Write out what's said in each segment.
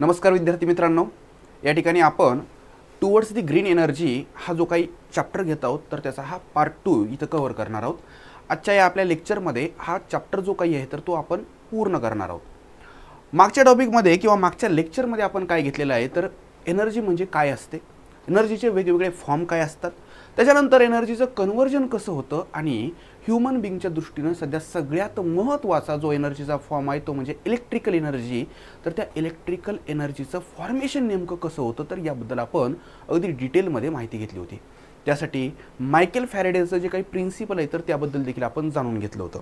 नमस्कार विद्यार्थी मित्रांनो या ठिकाणी आपण टुवर्ड्स दी ग्रीन एनर्जी हा जो काही चॅप्टर घेत आहोत तर त्याचा हा पार्ट टू इथं कव्हर करणार आहोत आजच्या या आपल्या लेक्चरमध्ये हा चॅप्टर जो काही आहे तर तो आपण पूर्ण करणार आहोत मागच्या टॉपिकमध्ये किंवा मागच्या लेक्चरमध्ये आपण काय घेतलेलं आहे तर एनर्जी म्हणजे काय असते एनर्जीचे वेगवेगळे फॉर्म काय असतात त्याच्यानंतर एनर्जीचं कन्वर्जन कसं होतं आणि ह्युमन बिंगच्या दृष्टीनं सध्या सगळ्यात महत्त्वाचा जो एनर्जीचा फॉर्म आहे तो म्हणजे इलेक्ट्रिकल एनर्जी तर त्या इलेक्ट्रिकल एनर्जीचं फॉर्मेशन नेमकं कसं होतं तर याबद्दल आपण अगदी डिटेलमध्ये माहिती घेतली होती त्यासाठी मायकेल फॅरेडेचं जे काही प्रिन्सिपल आहे तर त्याबद्दल देखील आपण जाणून घेतलं होतं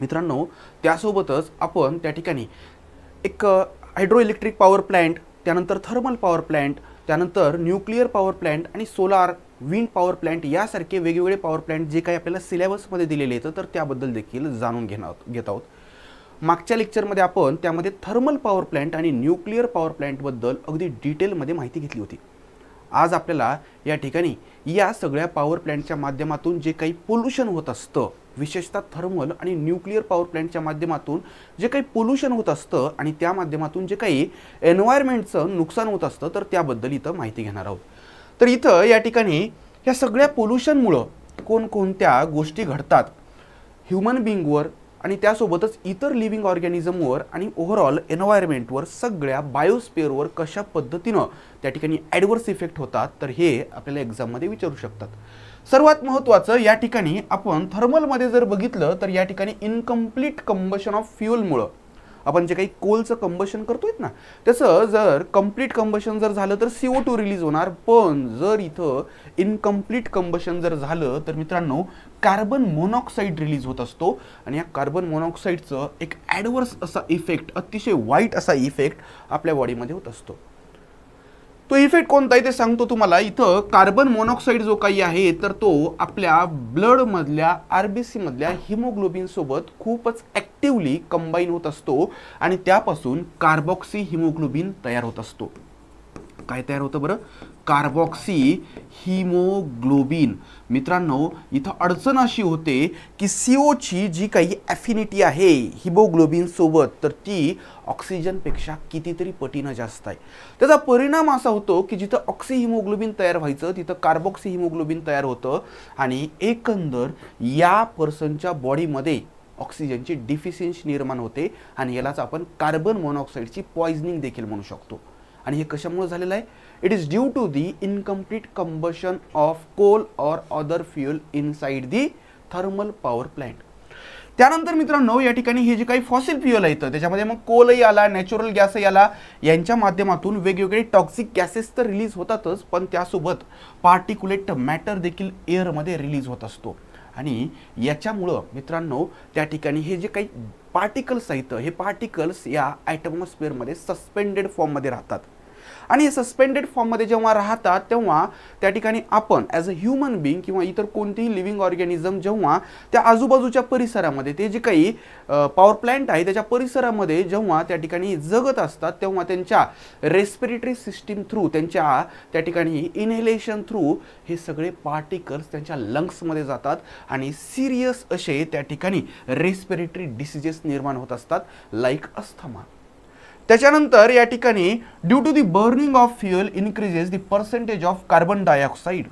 मित्रांनो त्यासोबतच आपण त्या ठिकाणी एक हायड्रो इलेक्ट्रिक पॉवर प्लॅन्ट त्यानंतर थर्मल पॉवर प्लॅन्ट त्यानंतर न्यूक्लिअर पॉवर प्लॅन्ट आणि सोलार विंड पॉवर प्लांट यासारखे वेगवेगळे पॉवर प्लांट जे काही आपल्याला सिलेबसमध्ये दिलेले येतं तर त्याबद्दल देखील जाणून घेणार घेत आहोत मागच्या लेक्चरमध्ये आपण त्यामध्ये थर्मल पॉवर प्लांट आणि न्यूक्लिअर पॉवर प्लॅन्टबद्दल अगदी डिटेलमध्ये माहिती घेतली होती आज आपल्याला या ठिकाणी या सगळ्या पॉवर प्लॅन्टच्या माध्यमातून जे काही पोल्युशन होत असतं विशेषतः थर्मल आणि न्यूक्लिअर पॉवर प्लॅन्टच्या माध्यमातून जे काही पोल्युशन होत असतं आणि त्या माध्यमातून जे काही एन्व्हायरमेंटचं नुकसान होत असतं तर त्याबद्दल इथं माहिती घेणार आहोत तर इथं या ठिकाणी ह्या सगळ्या पोल्युशनमुळं कोणकोणत्या गोष्टी घडतात ह्युमन बिंगवर आणि त्यासोबतच इतर लिव्हिंग ऑर्गॅनिझमवर आणि ओव्हरऑल एन्व्हायरमेंटवर सगळ्या बायोस्पेअरवर कशा पद्धतीनं त्या ठिकाणी ॲडवर्स इफेक्ट होतात तर हे आपल्याला एक्झाममध्ये विचारू शकतात सर्वात महत्त्वाचं या ठिकाणी आपण थर्मलमध्ये जर बघितलं तर या ठिकाणी इनकम्प्लीट कंबशन ऑफ फ्युअलमुळं आपण जे काही कोलचं कंबशन करतोय ना त्याचं जर कम्प्लीट कंबशन जर झालं तर सीओ टू रिलीज होणार पण जर इथं इनकम्प्लीट कंबशन जर झालं तर मित्रांनो कार्बन मोनॉक्साईड रिलीज होत असतो आणि या कार्बन मोनॉक्साईडचं एक ॲडवर्स असा इफेक्ट अतिशय वाईट असा इफेक्ट आपल्या बॉडीमध्ये होत असतो तो इफेक्ट कोणता आहे ते सांगतो तुम्हाला इथं कार्बन मोनॉक्साईड जो काही आहे तर तो आपल्या ब्लडमधल्या आर बी सीमधल्या सोबत खूपच ॲक्टिवली कंबाईन होत असतो आणि त्यापासून कार्बॉक्सी हिमोग्लोबिन तयार होत असतो काय तयार होतं बरं कार्बॉक्सी हिमोग्लोबिन मित्रांनो इथं अडचण अशी होते की सी ओची जी काही ॲफिनिटी आहे हिमोग्लोबिनसोबत तर ती ऑक्सिजनपेक्षा कितीतरी पटीनं जास्त आहे त्याचा परिणाम असा होतो की जिथं ऑक्सीहिमोग्लोबिन तयार व्हायचं तिथं कार्बोक्सी हिमोग्लोबिन तयार होतं आणि एकंदर या पर्सनच्या बॉडीमध्ये ऑक्सिजनची डिफिशियन्सी निर्माण होते आणि यालाच आपण कार्बन मोनॉक्साईडची पॉइझनिंग देखील म्हणू शकतो आणि हे कशामुळे झालेलं आहे It is due to the incomplete combustion of coal or other fuel inside the thermal power plant. त्यानंतर मित्रांनो या ठिकाणी हे जे काही फॉसिल फ्युअल आहेत त्याच्यामध्ये मग कोलही आला नॅचरल गॅसही आला यांच्या माध्यमातून वेगवेगळे टॉक्सिक गॅसेस तर रिलीज होतातच पण त्यासोबत पार्टिक्युलेट मॅटर देखील एअरमध्ये रिलीज होत असतो आणि याच्यामुळं मित्रांनो त्या ठिकाणी हे जे काही पार्टिकल्स आहेत हे पार्टिकल्स या ॲटमॉस्फिअरमध्ये सस्पेंडेड फॉर्ममध्ये राहतात आणि हे सस्पेंडेड फॉर्ममध्ये जेव्हा राहतात तेव्हा त्या ठिकाणी आपण ॲज अ ह्युमन बिंग किंवा इतर कोणतीही लिव्हिंग ऑर्गॅनिझम जेव्हा त्या आजूबाजूच्या परिसरामध्ये ते जे काही पॉवर प्लॅन्ट आहे त्याच्या परिसरामध्ये जेव्हा त्या ठिकाणी जगत असतात तेव्हा त्यांच्या रेस्पिरेटरी सिस्टीम थ्रू त्यांच्या त्या ठिकाणी इनहेलेशन थ्रू हे सगळे पार्टिकल्स त्यांच्या लंग्समध्ये जातात आणि सिरियस असे त्या ठिकाणी रेस्पिरेटरी डिसिजेस निर्माण होत असतात लाईक अस्थमा त्याच्यानंतर या ठिकाणी due to the burning of fuel increases the percentage of carbon dioxide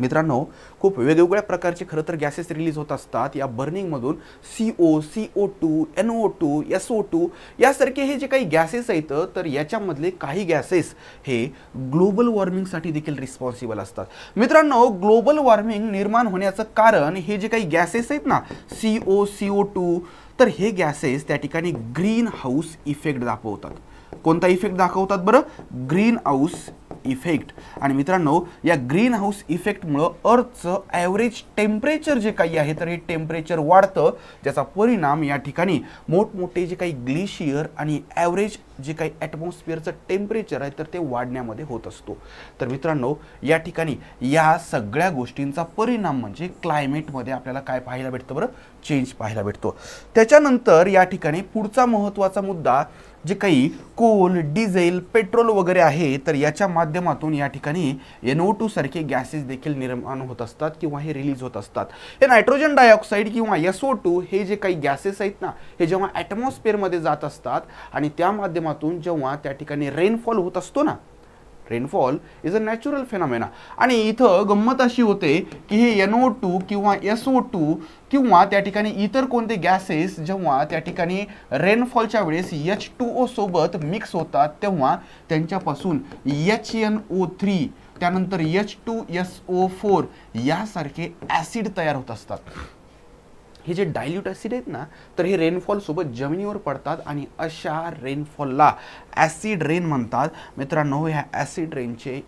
मित्रांनो खूप वेगवेगळ्या प्रकारचे खरं तर गॅसेस रिलीज होत असतात या बर्निंगमधून C O C O two N O two S O two यासारखे हे जे काही गॅसेस आहेत तर याच्यामधले काही गॅसेस हे ग्लोबल वॉर्मिंगसाठी देखील रिस्पॉन्सिबल असतात मित्रांनो ग्लोबल वॉर्मिंग निर्माण होण्याचं कारण हे जे काही गॅसेस आहेत ना C O C O two तर हे गॅसेस त्या ठिकाणी ग्रीन हाऊस इफेक्ट दाखवतात कोणता इफेक्ट दाखवतात बरं ग्रीन हाऊस इफेक्ट आणि मित्रांनो या ग्रीन हाऊस इफेक्टमुळं अर्थचं ॲव्हरेज टेम्परेचर जे काही आहे तर हे टेम्परेचर वाढतं ज्याचा परिणाम या ठिकाणी मोठमोठे जे काही ग्लेशियर आणि ॲव्हरेज जे काही ॲटमॉस्फिअरचं टेम्परेचर आहे तर ते वाढण्यामध्ये होत असतो तर मित्रांनो या ठिकाणी या सगळ्या गोष्टींचा परिणाम म्हणजे क्लायमेटमध्ये आपल्याला काय पाहायला भेटतं बरं चेंज पाहायला भेटतो त्याच्यानंतर या ठिकाणी पुढचा महत्त्वाचा मुद्दा जे काही कोल डिझेल पेट्रोल वगैरे आहे तर याच्या माध्यमातून या ठिकाणी एन टू सारखे गॅसेस देखील निर्माण होत असतात किंवा हे रिलीज होत असतात हे नायट्रोजन डायऑक्साईड किंवा एसओ टू हे जे काही गॅसेस आहेत ना हे जेव्हा ॲटमॉस्फिअरमध्ये जात असतात आणि त्या माध्यमातून जेव्हा त्या ठिकाणी रेनफॉल होत असतो ना rainfall is a natural phenomena आणि इथं गंमत अशी होते की हे एन ओ टू किंवा एस ओ टू किंवा त्या ठिकाणी इतर कोणते गॅसेस जेव्हा त्या ठिकाणी रेनफॉलच्या वेळेस एच टू ओ सोबत मिक्स होतात तेव्हा त्यांच्यापासून एच एन ओ थ्री त्यानंतर H two S O four यासारखे ॲसिड तयार होत असतात हे जे डायल्यूट ॲसिड आहेत ना तर हे रेनफॉलसोबत जमिनीवर पडतात आणि अशा रेनफॉलला ॲसिड रेन म्हणतात मित्रांनो ह्या ॲसिड रेनचे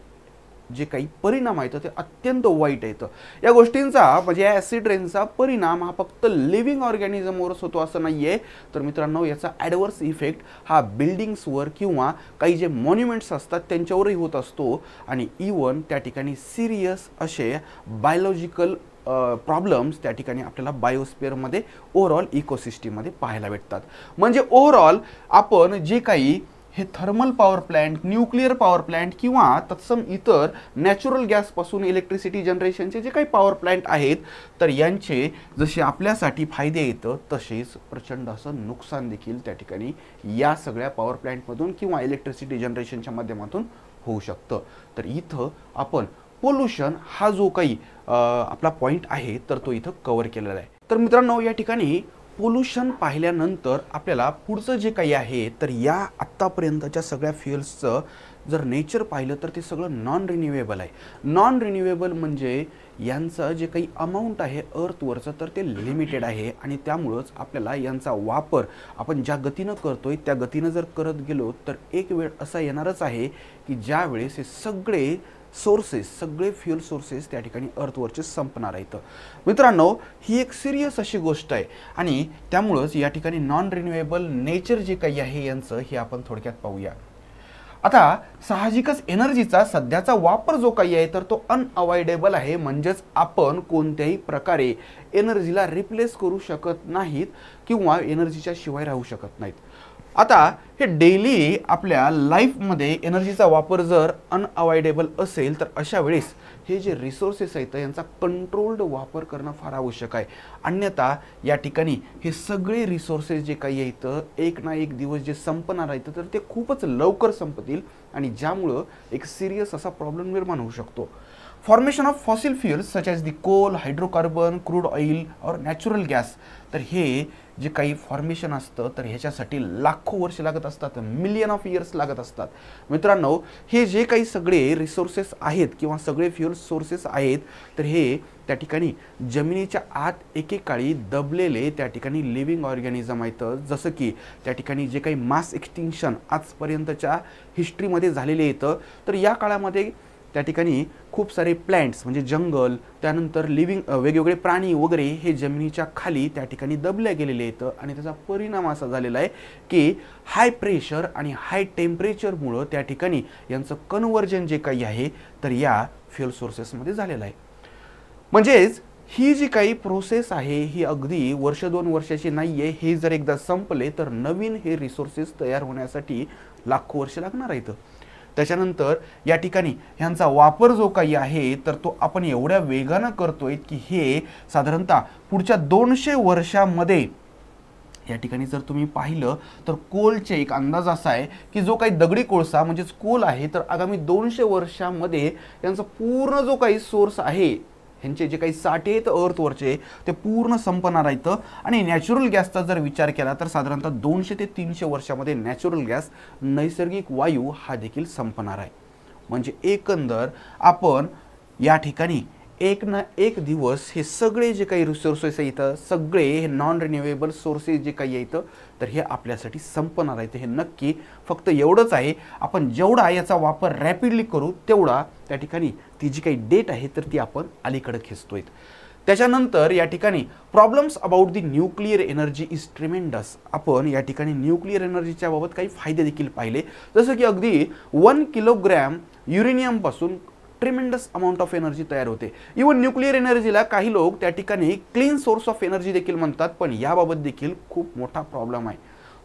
जे काही परिणाम आहेत ते अत्यंत वाईट आहेत या गोष्टींचा म्हणजे या ॲसिड रेनचा परिणाम हा फक्त लिव्हिंग ऑर्गॅनिझमवरच होतो असं नाही आहे तर मित्रांनो याचा ॲडवर्स इफेक्ट हा बिल्डिंग्सवर किंवा काही जे मॉन्युमेंट्स असतात त्यांच्यावरही होत असतो आणि इवन त्या ठिकाणी सिरियस असे बायोलॉजिकल प्रॉब्लम्स त्या ठिकाणी आपल्याला बायोस्पेअरमध्ये ओव्हरऑल इकोसिस्टीममध्ये पाहायला भेटतात म्हणजे ओव्हरऑल आपण जे काही हे thermal power plant nuclear power plant किंवा तत्सम इतर नॅचरल गॅसपासून इलेक्ट्रिसिटी जनरेशनचे जे काही पॉवर प्लॅन्ट आहेत तर यांचे जसे आपल्यासाठी फायदे येतं तसेच प्रचंड असं नुकसान देखील त्या ठिकाणी या सगळ्या पॉवर प्लॅन्टमधून किंवा इलेक्ट्रिसिटी जनरेशनच्या माध्यमातून होऊ शकतं तर इथं आपण पोल्युशन हा जो काही आपला पॉईंट आहे तर तो इथं कवर केलेला आहे तर मित्रांनो या ठिकाणी पोल्युशन पाहिल्यानंतर आपल्याला पुढचं जे काही आहे तर या आत्तापर्यंतच्या सगळ्या फ्युएल्सचं जर नेचर पाहिलं तर ते सगळं नॉन रिन्युएबल आहे नॉन रिन्युएबल म्हणजे यांचं जे काही अमाऊंट आहे अर्थवरचं तर ते लिमिटेड आहे आणि त्यामुळंच आपल्याला यांचा वापर आपण ज्या गतीनं करतो आहे त्या गतीनं जर करत गेलो तर एक वेळ असा येणारच आहे की ज्यावेळेस हे सगळे सोर्सेस सगळे फ्युअल सोर्सेस त्या ठिकाणी अर्थवरचे संपणार आहेत मित्रांनो ही एक सिरियस अशी गोष्ट आहे आणि त्यामुळंच या ठिकाणी नॉन रिन्युएबल नेचर जे काही आहे यांचं हे आपण थोडक्यात पाहूया आता साहजिकच एनर्जीचा सध्याचा वापर जो काही आहे तर तो अनअवॉइडेबल आहे म्हणजेच आपण कोणत्याही प्रकारे एनर्जीला रिप्लेस करू शकत नाहीत किंवा एनर्जीच्या शिवाय राहू शकत नाहीत आता हे डेली आपल्या लाईफमध्ये एनर्जीचा वापर जर अनअवॉइडेबल असेल तर अशा वेळेस हे जे रिसोर्सेस आहेत यांचा कंट्रोल्ड वापर करणं फार आवश्यक आहे अन्यथा या ठिकाणी हे सगळे रिसोर्सेस जे काही आहेत एक ना एक दिवस जे संपणार आहेत तर ते खूपच लवकर संपतील आणि ज्यामुळं एक सिरियस असा प्रॉब्लेम निर्माण होऊ शकतो formation of fossil fuels such as the coal hydrocarbon crude oil और नॅचरल गॅस तर हे जे काही फॉर्मेशन असतं तर ह्याच्यासाठी लाखो वर्ष लागत असतात मिलियन ऑफ इयर्स लागत असतात मित्रांनो हे जे काही सगळे रिसोर्सेस आहेत किंवा सगळे फ्युअल सोर्सेस आहेत तर हे त्या ठिकाणी जमिनीच्या आत एकेकाळी दबलेले त्या ठिकाणी लिव्हिंग ऑर्गॅनिझम आहेत जसं की त्या ठिकाणी जे काही मास एक्सटिंक्शन आजपर्यंतच्या हिस्ट्रीमध्ये झालेले येतं तर या काळामध्ये त्या ठिकाणी खूप सारे प्लॅन्ट्स म्हणजे जंगल त्यानंतर लिव्हिंग वेगवेगळे प्राणी वगैरे हे जमिनीच्या खाली त्या ठिकाणी दबल्या गेलेले आहेत आणि त्याचा परिणाम असा झालेला आहे की हाय प्रेशर आणि हाय टेम्परेचरमुळं त्या ठिकाणी यांचं कन्वर्जन जे काही आहे तर या फ्युअल सोर्सेसमध्ये झालेलं आहे म्हणजेच ही जी काही प्रोसेस आहे ही अगदी वर्ष दोन वर्षाची नाही आहे हे जर एकदा संपले तर नवीन हे रिसोर्सेस तयार होण्यासाठी लाखो वर्ष लागणार आहेत त्याच्यानंतर या ठिकाणी ह्यांचा वापर जो काही आहे तर तो आपण एवढ्या वेगानं करतोय की हे साधारणतः पुढच्या दोनशे वर्षामध्ये या ठिकाणी जर तुम्ही पाहिलं तर कोलचे एक अंदाज असा आहे की जो काही दगडी कोळसा म्हणजेच कोल आहे तर आगामी दोनशे वर्षामध्ये यांचा पूर्ण जो काही सोर्स आहे ह्यांचे जे काही साठे आहेत अर्थवरचे ते पूर्ण संपणार आहेत आणि नॅचरल गॅसचा जर विचार केला तर साधारणतः दोनशे ते तीनशे वर्षामध्ये नॅचरल गॅस नैसर्गिक वायू हा देखील संपणार आहे म्हणजे एकंदर आपण या ठिकाणी एक ना एक दिवस हे सगळे जे काही रिसोर्सेस इथं सगळे हे नॉन रिन्युएबल सोर्सेस जे काही येतं तर हे आपल्यासाठी संपणार आहे ते हे नक्की फक्त एवढंच आहे आपण जेवढा याचा वापर रॅपिडली करू तेवढा त्या ठिकाणी ती जी काही डेट आहे तर ती आपण अलीकडे खेचतोय त्याच्यानंतर या ठिकाणी problems about the nuclear energy is tremendous आपण या ठिकाणी न्यूक्लिअर एनर्जीच्या बाबत काही फायदे देखील पाहिले जसं की अगदी वन किलोग्रॅम युरेनियमपासून ट्रिमेंडस अमाऊंट ऑफ एनर्जी तयार होते इवन न्यूक्लिअर एनर्जीला काही लोक त्या ठिकाणी क्लीन सोर्स ऑफ एनर्जी देखील म्हणतात पण याबाबत देखील खूप मोठा प्रॉब्लेम आहे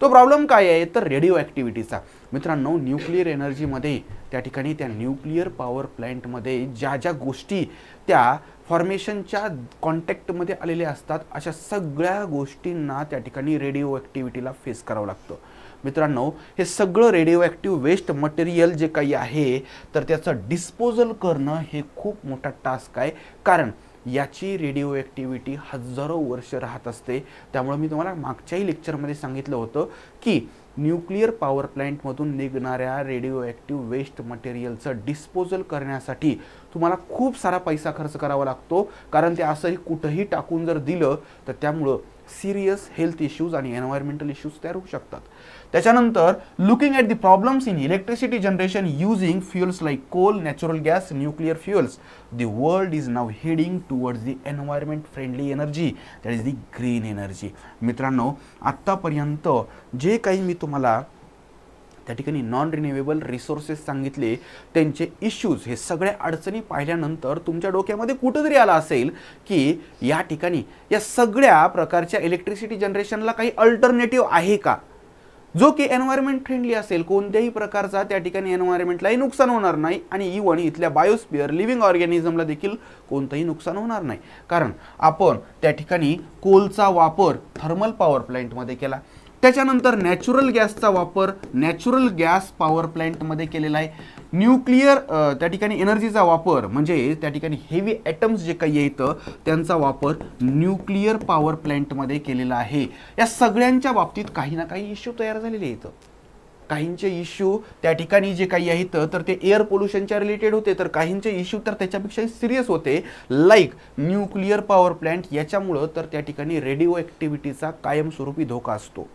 तो प्रॉब्लेम काय आहे तर रेडिओ ॲक्टिव्हिटीचा मित्रांनो न्यूक्लिअर एनर्जीमध्ये त्या ठिकाणी त्या न्यूक्लिअर पॉवर प्लॅन्टमध्ये ज्या ज्या गोष्टी त्या फॉर्मेशनच्या कॉन्टॅक्टमध्ये आलेल्या असतात अशा सगळ्या गोष्टींना त्या ठिकाणी रेडिओ ॲक्टिव्हिटीला फेस करावं लागतं मित्रांनो हे सगळं रेडिओ ॲक्टिव्ह वेस्ट मटेरियल जे काही आहे तर त्याचं डिस्पोजल करणं हे खूप मोठा टास्क आहे कारण याची रेडिओ ॲक्टिव्हिटी हजारो वर्ष राहत असते त्यामुळे मी तुम्हाला मागच्याही लेक्चरमध्ये सांगितलं होतं की न्यूक्लिअर पॉवर प्लॅन्टमधून निघणाऱ्या रेडिओ ॲक्टिव्ह वेस्ट मटेरियलचं डिस्पोजल करण्यासाठी तुम्हाला खूप सारा पैसा खर्च करावा लागतो कारण ते असंही कुठंही टाकून जर दिलं तर त्यामुळं सिरियस हेल्थ इश्यूज आणि एन्व्हायरमेंटल इश्यूज तयार होऊ शकतात त्याच्यानंतर looking at the problems in electricity generation using fuels like coal natural gas nuclear fuels the world is now heading towards the environment friendly energy that is the green energy मित्रांनो आत्तापर्यंत जे काही मी तुम्हाला त्या ठिकाणी नॉन रिन्युएबल रिसोर्सेस सांगितले त्यांचे issues हे सगळ्या अडचणी पाहिल्यानंतर तुमच्या डोक्यामध्ये कुठंतरी आला असेल की या ठिकाणी या सगळ्या प्रकारच्या इलेक्ट्रिसिटी जनरेशनला काही अल्टरनेटिव्ह आहे का जो की एन्व्हायरमेंट फ्रेंडली असेल कोणत्याही प्रकारचा त्या ठिकाणी एन्व्हायरमेंटलाही नुकसान होणार नाही आणि इवन इथल्या बायोस्पियर लिव्हिंग ऑर्गॅनिझमला देखील कोणतंही नुकसान होणार नाही कारण आपण त्या ठिकाणी कोलचा वापर थर्मल पॉवर प्लॅन्टमध्ये केला त्याच्यानंतर नॅचरल गॅसचा वापर नॅचरल गॅस पॉवर प्लॅन्टमध्ये केलेला आहे न्यूक्लिअर त्या ठिकाणी एनर्जीचा वापर म्हणजे त्या ठिकाणी हेवी ॲटम्स जे काही येतं त्यांचा वापर न्यूक्लिअर पॉवर प्लॅन्टमध्ये केलेला आहे या सगळ्यांच्या बाबतीत काही ना काही इश्यू तयार झालेले येतं काहींचे इश्यू त्या ठिकाणी जे काही आहेत तर ते एअर पोल्युशनच्या रिलेटेड होते तर काहींचे इश्यू तर त्याच्यापेक्षाही सिरियस होते लाईक न्यूक्लिअर पॉवर प्लॅन्ट याच्यामुळं तर त्या ठिकाणी रेडिओ ॲक्टिव्हिटीचा कायमस्वरूपी धोका असतो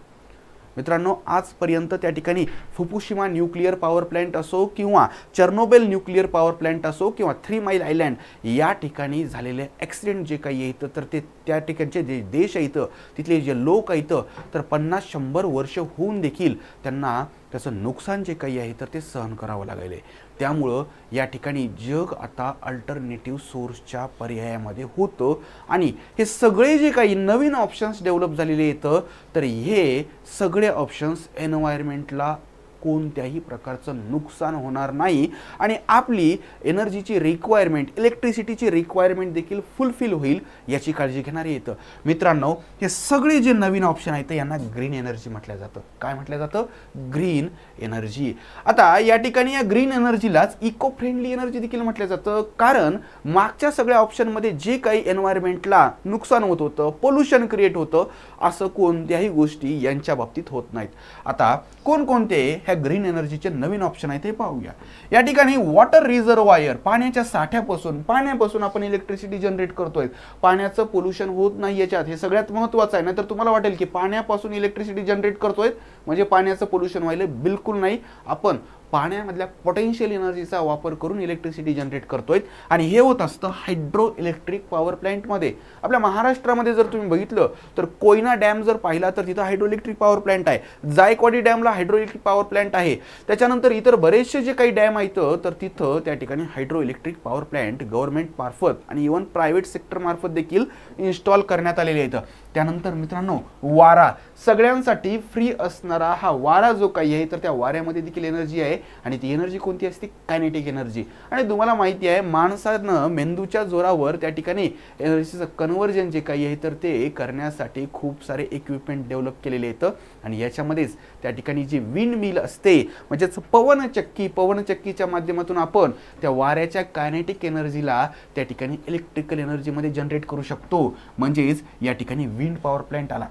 मित्रांनो आजपर्यंत त्या ठिकाणी फुपुशिमा न्यूक्लिअर पॉवर प्लॅन्ट असो किंवा चर्नोबेल न्यूक्लिअर पॉवर प्लॅन्ट असो किंवा थ्री माईल आयलँड या ठिकाणी झालेले ॲक्सिडेंट जे काही येतं तर ते त्या ठिकाणचे जे देश आहेत तिथले जे लोक आहेत तर पन्नास शंभर वर्ष होऊन देखील त्यांना त्याचं नुकसान जे काही आहे तर ते सहन करावं लागेल त्यामुळं या ठिकाणी जग आता अल्टरनेटिव्ह सोर्सच्या पर्यायामध्ये होतं आणि हे सगळे जे काही नवीन ऑप्शन्स डेव्हलप झालेले येतं तर हे सगळे ऑप्शन्स एनवायरमेंटला कोणत्याही प्रकारचं नुकसान होणार नाही आणि आपली एनर्जीची रिक्वायरमेंट इलेक्ट्रिसिटीची रिक्वायरमेंट देखील फुलफिल होईल याची काळजी घेणारी येतं मित्रांनो हे सगळे जे नवीन ऑप्शन आहेत यांना ग्रीन एनर्जी म्हटलं जातं काय म्हटलं जातं ग्रीन एनर्जी आता या ठिकाणी या ग्रीन एनर्जीलाच इको फ्रेंडली एनर्जी देखील म्हटलं जातं कारण मागच्या सगळ्या ऑप्शनमध्ये जे काही एन्व्हायरमेंटला नुकसान होत होतं पोल्युशन क्रिएट होतं असं कोणत्याही गोष्टी यांच्या बाबतीत होत नाहीत आता कोणकोणते ह्या ग्रीन एनर्जीचे नवीन ऑप्शन आहे ते पाहूया या ठिकाणी वॉटर रिझर्वायर पाण्याच्या साठ्यापासून पाण्यापासून आपण इलेक्ट्रिसिटी जनरेट करतोय पाण्याचं पोल्युशन होत नाही याच्यात हे सगळ्यात महत्त्वाचं आहे तर तुम्हाला वाटेल की पाण्यापासून इलेक्ट्रिसिटी जनरेट करतोय म्हणजे पाण्याचं पोल्युशन व्हायला बिलकुल नाही आपण पाण्यामधल्या पोटेन्शियल एनर्जीचा वापर करून इलेक्ट्रिसिटी जनरेट करतोय आणि हे होत असतं हायड्रो इलेक्ट्रिक पॉवर प्लॅन्टमध्ये आपल्या महाराष्ट्रामध्ये जर तुम्ही बघितलं तर कोयना डॅम जर पाहिला तर तिथं हायड्रो इलेक्ट्रिक पॉवर प्लॅन्ट आहे जायकवाडी डॅमला हायड्रो इलेक्ट्रिक पॉवर प्लॅन्ट आहे त्याच्यानंतर इतर बरेचसे जे काही डॅम आहेत तर तिथं त्या ठिकाणी hydro electric power plant government मार्फत आणि इव्हन प्रायव्हेट सेक्टरमार्फत देखील इन्स्टॉल करण्यात आलेले आहेत त्यानंतर मित्रांनो वारा सगळ्यांसाठी फ्री असणारा हा वारा जो काही आहे तर त्या वाऱ्यामध्ये देखील एनर्जी आहे आणि ती एनर्जी कोणती असते कायनेटिक एनर्जी आणि तुम्हाला माहिती आहे माणसानं मेंदूच्या जोरावर त्या ठिकाणी एनर्जीचं कन्वर्जन जे काही आहे तर ते करण्यासाठी खूप सारे इक्विपमेंट डेव्हलप केलेले आहेत आणि याच्यामध्येच त्या ठिकाणी जी विंड मिल असते म्हणजेच पवनचक्की पवनचक्कीच्या माध्यमातून आपण त्या वाऱ्याच्या कायनेटिक एनर्जीला त्या ठिकाणी इलेक्ट्रिकल एनर्जीमध्ये जनरेट करू शकतो म्हणजेच या ठिकाणी विंड पॉवर प्लॅन्ट आला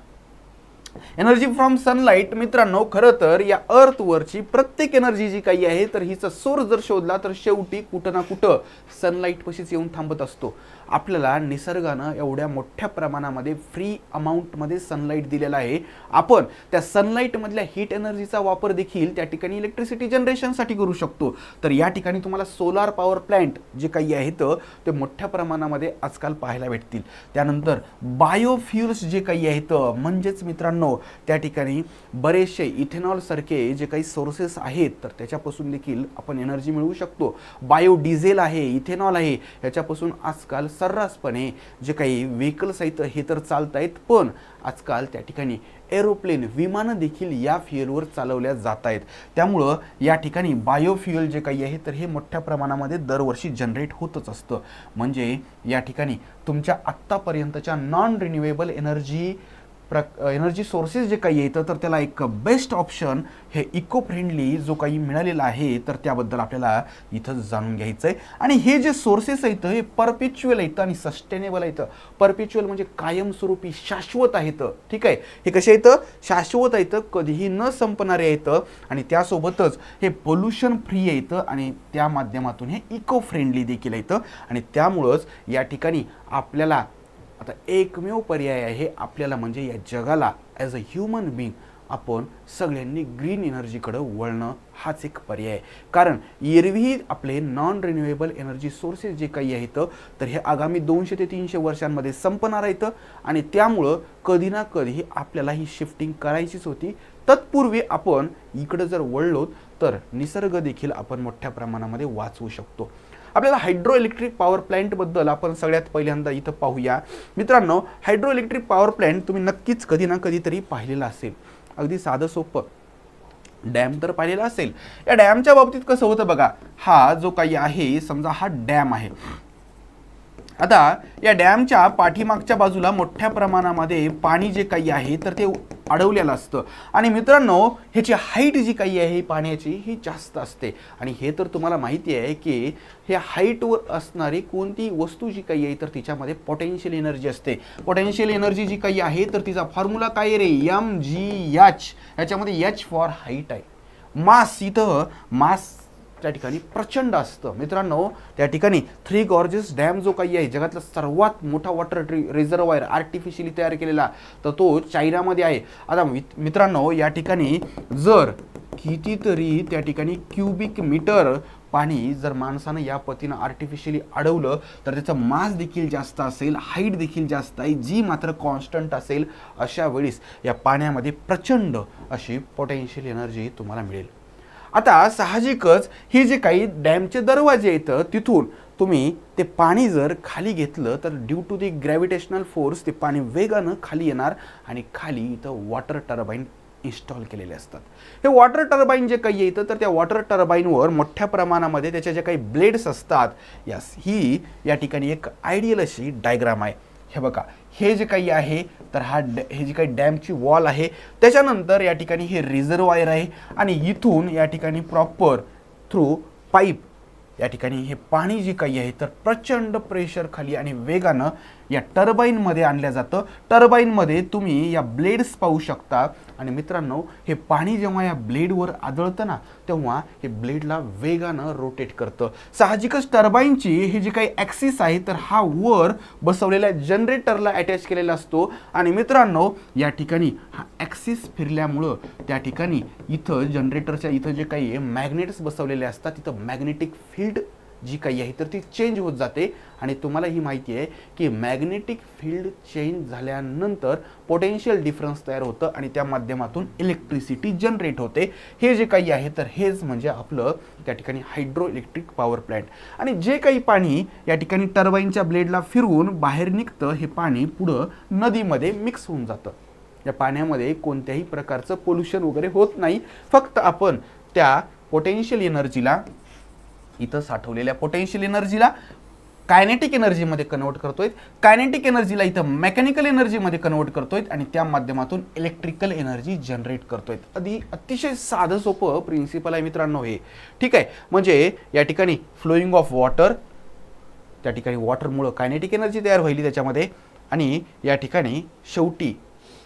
एनर्जी फ्रॉम सनलाईट मित्रांनो खरं तर या अर्थवरची प्रत्येक एनर्जी जी काही आहे तर हिचा सोर्स जर शोधला तर शेवटी कुठं ना कुठं सनलाईट येऊन थांबत असतो आपल्याला निसर्गानं एवढ्या मोठ्या प्रमाणामध्ये फ्री अमाऊंटमध्ये सनलाईट दिलेला आहे आपण त्या सनलाईटमधल्या हीट एनर्जीचा वापर देखील त्या ठिकाणी इलेक्ट्रिसिटी जनरेशनसाठी करू शकतो तर या ठिकाणी तुम्हाला सोलार पॉवर प्लॅन्ट जे काही आहेत ते मोठ्या प्रमाणामध्ये आजकाल पाहायला भेटतील त्यानंतर बायोफ्युल्स जे काही आहेत म्हणजेच मित्रांनो त्या ठिकाणी बरेचसे इथेनॉलसारखे जे काही सोर्सेस आहेत तर त्याच्यापासून देखील आपण एनर्जी मिळवू शकतो बायोडिझेल आहे इथेनॉल आहे ह्याच्यापासून आजकाल सर्रासपणे जे काही व्हेकल्स आहेत हे तर चालत आहेत पण आजकाल त्या ठिकाणी एरोप्लेन विमानं देखील या फ्युएलवर चालवल्या जात आहेत त्यामुळं या ठिकाणी बायोफ्युएल जे काही आहे तर हे मोठ्या प्रमाणामध्ये दरवर्षी जनरेट होतच असतं म्हणजे या ठिकाणी तुमच्या आत्तापर्यंतच्या नॉन रिन्युएबल एनर्जी प्र एनर्जी सोर्सेस जे काही येतं तर त्याला एक बेस्ट ऑप्शन हे इको फ्रेंडली जो काही मिळालेला आहे तर त्याबद्दल आपल्याला इथं जाणून घ्यायचं आहे आणि हे जे सोर्सेस आहेत हे परपिच्युअल आहेत आणि सस्टेनेबल आहेत परपिच्युअल म्हणजे कायमस्वरूपी शाश्वत आहेत ठीक आहे हे कसे येतं शाश्वत आहेत कधीही न संपणारे येतं आणि त्यासोबतच हे पोल्युशन फ्री येतं आणि त्या माध्यमातून हे इको फ्रेंडली देखील येतं आणि त्यामुळंच या ठिकाणी आपल्याला आता एकमेव पर्याय आहे आपल्याला म्हणजे या जगाला ॲज अ ह्युमन बिंग आपण सगळ्यांनी ग्रीन एनर्जीकडं वळणं हाच एक पर्याय आहे कारण एरवीही आपले नॉन रिन्युएबल एनर्जी सोर्सेस जे काही आहेत तर हे आगामी दोनशे ते तीनशे वर्षांमध्ये संपणार आहेत आणि त्यामुळं कधी ना कधी आपल्याला ही शिफ्टिंग करायचीच होती तत्पूर्वी आपण इकडं जर वळलोत तर निसर्ग देखील आपण मोठ्या प्रमाणामध्ये वाचवू शकतो आपल्याला हायड्रो इलेक्ट्रिक पॉवर बद्दल आपण सगळ्यात पहिल्यांदा इथं पाहूया मित्रांनो हायड्रो इलेक्ट्रिक पॉवर प्लॅन्ट तुम्ही नक्कीच कधी ना कधीतरी पाहिलेला असेल अगदी साधं सोपं डॅम तर पाहिलेला असेल या डॅमच्या बाबतीत कसं होतं बघा हा जो काही आहे समजा हा डॅम आहे आता या डॅमच्या पाठीमागच्या बाजूला मोठ्या प्रमाणामध्ये पाणी जे काही आहे तर ते अडवलेलं असतं आणि मित्रांनो ह्याची हाईट जी काही आहे पाण्याची ही जास्त असते आणि हे तर तुम्हाला माहिती आहे की हे हाईटवर असणारी कोणती वस्तू जी काही आहे तर तिच्यामध्ये पोटेन्शियल एनर्जी असते पोटेन्शियल एनर्जी जी काही आहे तर तिचा फॉर्म्युला काय रे एम जी एच ह्याच्यामध्ये एच फॉर हाईट आहे मास इथं मास त्या ठिकाणी प्रचंड असतं मित्रांनो त्या ठिकाणी थ्री गॉर्जेस डॅम जो काही आहे जगातला सर्वात मोठा वॉटर ट्री रिझर्वायर आर्टिफिशियली तयार केलेला तर तो चायनामध्ये आहे आता मित्रांनो या ठिकाणी जर कितीतरी त्या ठिकाणी क्युबिक मीटर पाणी जर माणसानं या पतीनं आर्टिफिशियली अडवलं तर त्याचं मास देखील जास्त असेल हाईट देखील जास्त आहे जी मात्र कॉन्स्टंट असेल अशा वेळीस या पाण्यामध्ये प्रचंड अशी पोटेन्शियल एनर्जी तुम्हाला मिळेल आता साहजिकच हे जे काही डॅमचे दरवाजे येतं तिथून तुम्ही ते पाणी जर खाली घेतलं तर due to the gravitational force ते पाणी वेगानं खाली येणार आणि खाली इथं वॉटर टर्बाईन इन्स्टॉल केलेले असतात हे वॉटर टर्बाईन जे काही येतं तर त्या वॉटर टर्बाईनवर मोठ्या प्रमाणामध्ये त्याच्या ज्या काही ब्लेड्स असतात यास ही या ठिकाणी एक आयडियल अशी डायग्राम आहे हे बघा हे जे काही आहे तर हा हे जी काही डॅमची वॉल आहे त्याच्यानंतर या ठिकाणी हे वायर आहे आणि इथून या ठिकाणी प्रॉपर थ्रू पाईप या ठिकाणी हे पाणी जे काही आहे तर प्रचंड प्रेशर खाली आणि वेगानं या टर्बाईनमध्ये आणल्या जातं टर्बाईनमध्ये तुम्ही या ब्लेड्स पाहू शकता आणि मित्रांनो हे पाणी जेव्हा या ब्लेडवर आदळतं ना तेव्हा हे ब्लेडला वेगानं रोटेट करतं साहजिकच टर्बाईनची ही जी काही ॲक्सिस आहे तर हा वर बसवलेल्या जनरेटरला अटॅच केलेला असतो आणि मित्रांनो या ठिकाणी हा ॲक्सिस फिरल्यामुळं त्या ठिकाणी इथं जनरेटरच्या इथं जे काही मॅग्नेट्स बसवलेले असतात तिथं मॅग्नेटिक फील्ड जी काही आहे तर ती चेंज होत जाते आणि तुम्हाला ही माहिती आहे की मॅग्नेटिक फील्ड चेंज झाल्यानंतर पोटेन्शियल डिफरन्स तयार होतं आणि त्या माध्यमातून इलेक्ट्रिसिटी जनरेट होते हे जे काही आहे तर हेच म्हणजे आपलं त्या ठिकाणी हायड्रो इलेक्ट्रिक पॉवर प्लॅन्ट आणि जे काही पाणी या ठिकाणी टर्बाईनच्या ब्लेडला फिरवून बाहेर निघतं हे पाणी पुढं नदीमध्ये मिक्स होऊन जातं या पाण्यामध्ये कोणत्याही प्रकारचं पोल्युशन वगैरे होत नाही फक्त आपण त्या पोटेन्शियल एनर्जीला इथं साठवलेल्या पोटेन्शियल एनर्जीला कायनेटिक एनर्जीमध्ये कन्वर्ट करतोय कायनेटिक एनर्जीला इथं मेकॅनिकल एनर्जीमध्ये कन्वर्ट करतोय आणि त्या माध्यमातून इलेक्ट्रिकल एनर्जी जनरेट करतोय आधी अतिशय साधं सोपं प्रिन्सिपल आहे मित्रांनो हे ठीक आहे म्हणजे या ठिकाणी फ्लोइंग ऑफ वॉटर त्या ठिकाणी वॉटरमुळं कायनेटिक एनर्जी तयार व्हायली त्याच्यामध्ये आणि या ठिकाणी शेवटी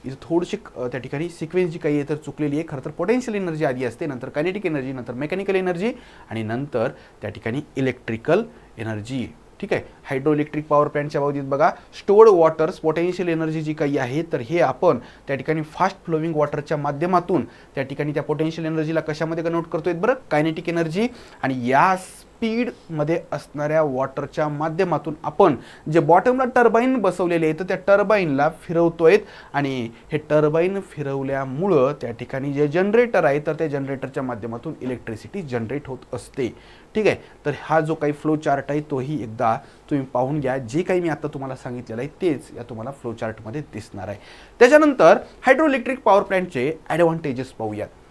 इथं थोडीशी त्या ठिकाणी सिक्वेन्स जी काही आहे तर चुकलेली आहे खरं तर पोटेन्शियल एनर्जी आधी असते नंतर कायनेटिक एनर्जी नंतर मेकॅनिकल एनर्जी आणि नंतर त्या ठिकाणी इलेक्ट्रिकल एनर्जी ठीक आहे हायड्रो इलेक्ट्रिक पॉवर प्लॅन्टच्या बाबतीत बघा स्टोर्ड वॉटर्स पोटेन्शियल एनर्जी जी काही आहे तर हे आपण त्या ठिकाणी फास्ट फ्लोविंग वॉटरच्या माध्यमातून त्या ठिकाणी त्या पोटेन्शियल एनर्जीला कशामध्ये कन्वर्ट करतोय बरं कायनेटिक एनर्जी आणि यास स्पीडमध्ये असणाऱ्या वॉटरच्या माध्यमातून आपण जे बॉटमला टर्बाईन बसवलेले आहे तर त्या टर्बाईनला फिरवतोय आणि हे टर्बाईन फिरवल्यामुळं त्या ठिकाणी जे जनरेटर आहे तर त्या जनरेटरच्या माध्यमातून इलेक्ट्रिसिटी जनरेट होत असते ठीक आहे तर हा जो काही फ्लो चार्ट आहे तोही एकदा तुम्ही पाहून घ्या जे काही मी आता तुम्हाला सांगितलेलं आहे तेच या तुम्हाला फ्लो चार्टमध्ये दिसणार आहे त्याच्यानंतर हायड्रो इलेक्ट्रिक पॉवर प्लॅन्टचे ॲडव्हान्टेजेस पाहूयात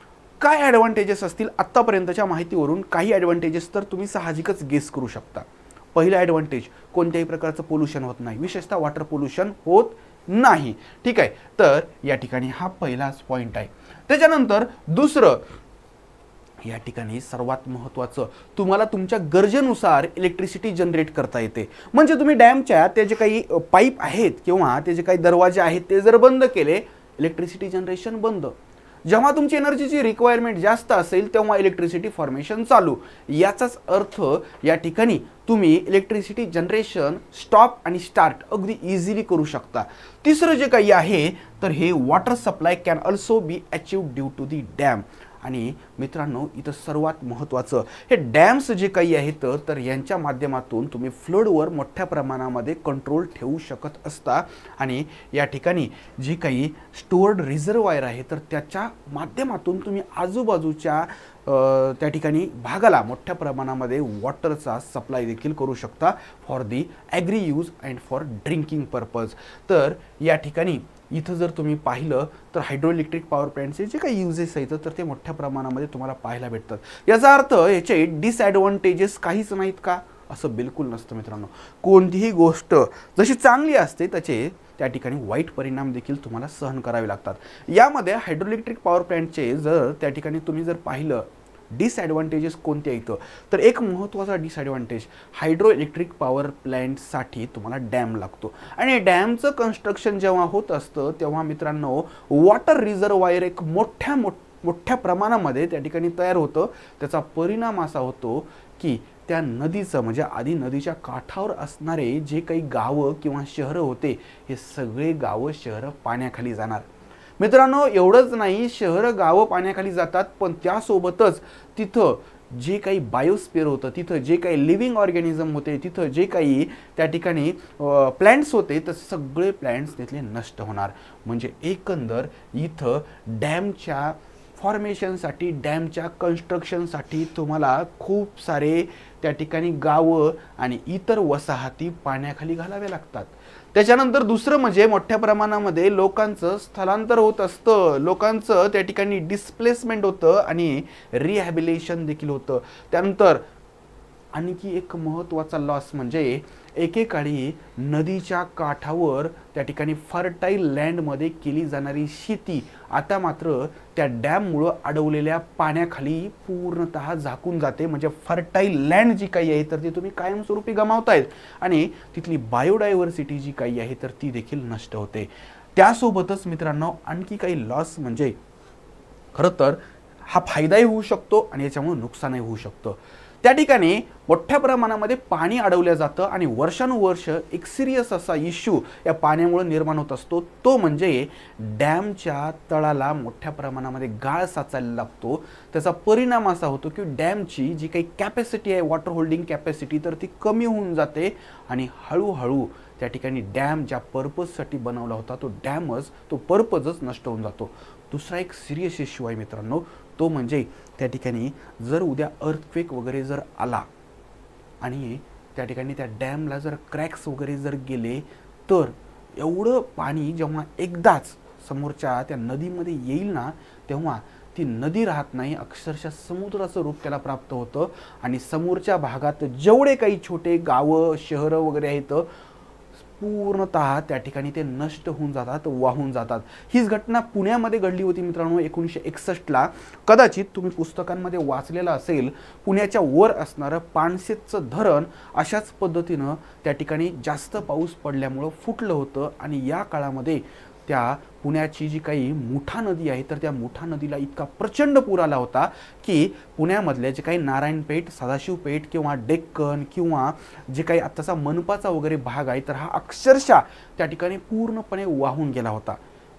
काय ॲडव्हान्टेजेस असतील आत्तापर्यंतच्या माहितीवरून काही ॲडव्हान्टेजेस तर तुम्ही साहजिकच गेस करू शकता पहिलं ॲडव्हान्टेज कोणत्याही प्रकारचं पोल्युशन होत नाही विशेषतः वॉटर पोल्युशन होत नाही ठीक आहे तर या ठिकाणी हा पहिलाच पॉईंट आहे त्याच्यानंतर दुसरं या ठिकाणी सर्वात महत्त्वाचं तुम्हाला तुमच्या गरजेनुसार इलेक्ट्रिसिटी जनरेट करता येते म्हणजे तुम्ही डॅमच्या ते जे काही पाईप आहेत किंवा ते जे काही दरवाजे आहेत ते जर बंद केले इलेक्ट्रिसिटी जनरेशन बंद जेव्हा तुमची एनर्जीची रिक्वायरमेंट जास्त असेल तेव्हा इलेक्ट्रिसिटी फॉर्मेशन चालू याचाच अर्थ या ठिकाणी तुम्ही इलेक्ट्रिसिटी जनरेशन स्टॉप आणि स्टार्ट अगदी इझिली करू शकता तिसरं जे काही आहे तर हे water supply can also be achieve due to the dam आणि मित्रांनो इथं सर्वात महत्त्वाचं हे डॅम्स जे काही आहेत तर यांच्या माध्यमातून तुम्ही फ्लडवर मोठ्या प्रमाणामध्ये कंट्रोल ठेवू शकत असता आणि या ठिकाणी जी काही स्टोअर्ड रिझर्वायर आहे तर त्याच्या माध्यमातून तुम्ही आजूबाजूच्या त्या ठिकाणी भागाला मोठ्या प्रमाणामध्ये वॉटरचा सप्लाय देखील करू शकता for the agri use and for drinking purpose तर या ठिकाणी इथं जर तुम्ही पाहिलं तर हायड्रोइलेक्ट्रिक पॉवर प्लॅन्टचे जे काही युजेस आहेत तर ते मोठ्या प्रमाणामध्ये तुम्हाला पाहायला भेटतात याचा अर्थ याचे डिसॲडव्हान्टेजेस काहीच नाहीत का असं बिलकुल नसतं मित्रांनो कोणतीही गोष्ट जशी चांगली असते त्याचे त्या ठिकाणी वाईट परिणाम देखील तुम्हाला सहन करावे लागतात यामध्ये हायड्रोइलेक्ट्रिक पॉवर प्लॅन्टचे जर त्या ठिकाणी तुम्ही जर पाहिलं डिसॲडव्हान्टेजेस कोणत्या येतं तर एक महत्त्वाचा डिसॲडव्हान्टेज हायड्रो इलेक्ट्रिक पॉवर प्लॅन्टसाठी तुम्हाला डॅम लागतो आणि डॅमचं कन्स्ट्रक्शन जेव्हा होत असतं तेव्हा मित्रांनो वॉटर वायर एक मोठ्या मोठ मोठ्या प्रमाणामध्ये त्या ठिकाणी तयार होतं त्याचा परिणाम असा होतो की त्या नदीचं म्हणजे आधी नदीच्या काठावर असणारे जे काही गावं किंवा शहरं होते हे सगळे गावं शहरं पाण्याखाली जाणार मित्रांनो एवढंच नाही शहरं गावं पाण्याखाली जातात पण त्यासोबतच तिथं जे काही बायोस्पेअर होतं तिथं जे काही लिव्हिंग ऑर्गॅनिझम होते तिथं जे काही त्या ठिकाणी प्लॅन्ट्स होते तर सगळे प्लॅन्ट्स तिथले नष्ट होणार म्हणजे एकंदर इथं डॅमच्या फॉर्मेशनसाठी डॅमच्या कन्स्ट्रक्शनसाठी तुम्हाला खूप सारे त्या ठिकाणी गावं आणि इतर वसाहती पाण्याखाली घालाव्या लागतात त्याच्यानंतर दुसरं म्हणजे मोठ्या प्रमाणामध्ये लोकांचं स्थलांतर होत असतं लोकांचं त्या ठिकाणी डिस्प्लेसमेंट होतं आणि रिहॅबिलेशन देखील होतं त्यानंतर आणखी एक महत्त्वाचा लॉस म्हणजे एकेकाळी नदीच्या काठावर त्या ठिकाणी फर्टाईल लँडमध्ये केली जाणारी शेती आता मात्र त्या डॅममुळं अडवलेल्या पाण्याखाली पूर्णत झाकून जाते म्हणजे फर्टाईल लँड जी काही आहे तर ती तुम्ही कायमस्वरूपी गमावतायत आणि तिथली बायोडायव्हर्सिटी जी काही आहे तर ती देखील नष्ट होते त्यासोबतच मित्रांनो आणखी काही लॉस म्हणजे खरं तर हा फायदाही होऊ शकतो आणि याच्यामुळे नुकसानही होऊ शकतं त्या ठिकाणी मोठ्या प्रमाणामध्ये पाणी अडवलं जातं आणि वर्षानुवर्ष एक सिरियस असा इश्यू या पाण्यामुळे निर्माण होत असतो तो म्हणजे डॅमच्या तळाला मोठ्या प्रमाणामध्ये गाळ साचायला लागतो त्याचा परिणाम असा होतो की डॅमची जी काही कॅपॅसिटी आहे वॉटर होल्डिंग कॅपॅसिटी तर ती कमी होऊन जाते आणि हळूहळू त्या ठिकाणी डॅम ज्या पर्पजसाठी बनवला होता तो डॅमच तो पर्पजच नष्ट होऊन जातो दुसरा एक सिरियस इश्यू आहे मित्रांनो तो म्हणजे त्या ठिकाणी जर उद्या अर्थक्वेक वगैरे जर आला आणि त्या ठिकाणी त्या डॅमला जर क्रॅक्स वगैरे जर गेले तर एवढं पाणी जेव्हा एकदाच समोरच्या त्या नदीमध्ये येईल ना तेव्हा ती नदी राहत नाही अक्षरशः समुद्राचं रूप त्याला प्राप्त होतं आणि समोरच्या भागात जेवढे काही छोटे गावं शहरं वगैरे आहेत पूर्णतः त्या ठिकाणी ते नष्ट होऊन जातात वाहून जातात हीच घटना पुण्यामध्ये घडली होती मित्रांनो एकोणीसशे एकसष्टला कदाचित तुम्ही पुस्तकांमध्ये वाचलेलं असेल पुण्याच्या वर असणारं पाणसेचं धरण अशाच पद्धतीनं त्या ठिकाणी जास्त पाऊस पडल्यामुळं फुटलं होतं आणि या काळामध्ये त्या पुण्याची जी काही मुठा नदी आहे तर त्या मुठा नदीला इतका प्रचंड पूर आला होता की पुण्यामधले जे काही नारायणपेठ सदाशिवपेठ किंवा डेक्कन किंवा जे काही आत्ताचा मनपाचा वगैरे भाग आहे तर हा अक्षरशः त्या ठिकाणी पूर्णपणे वाहून गेला होता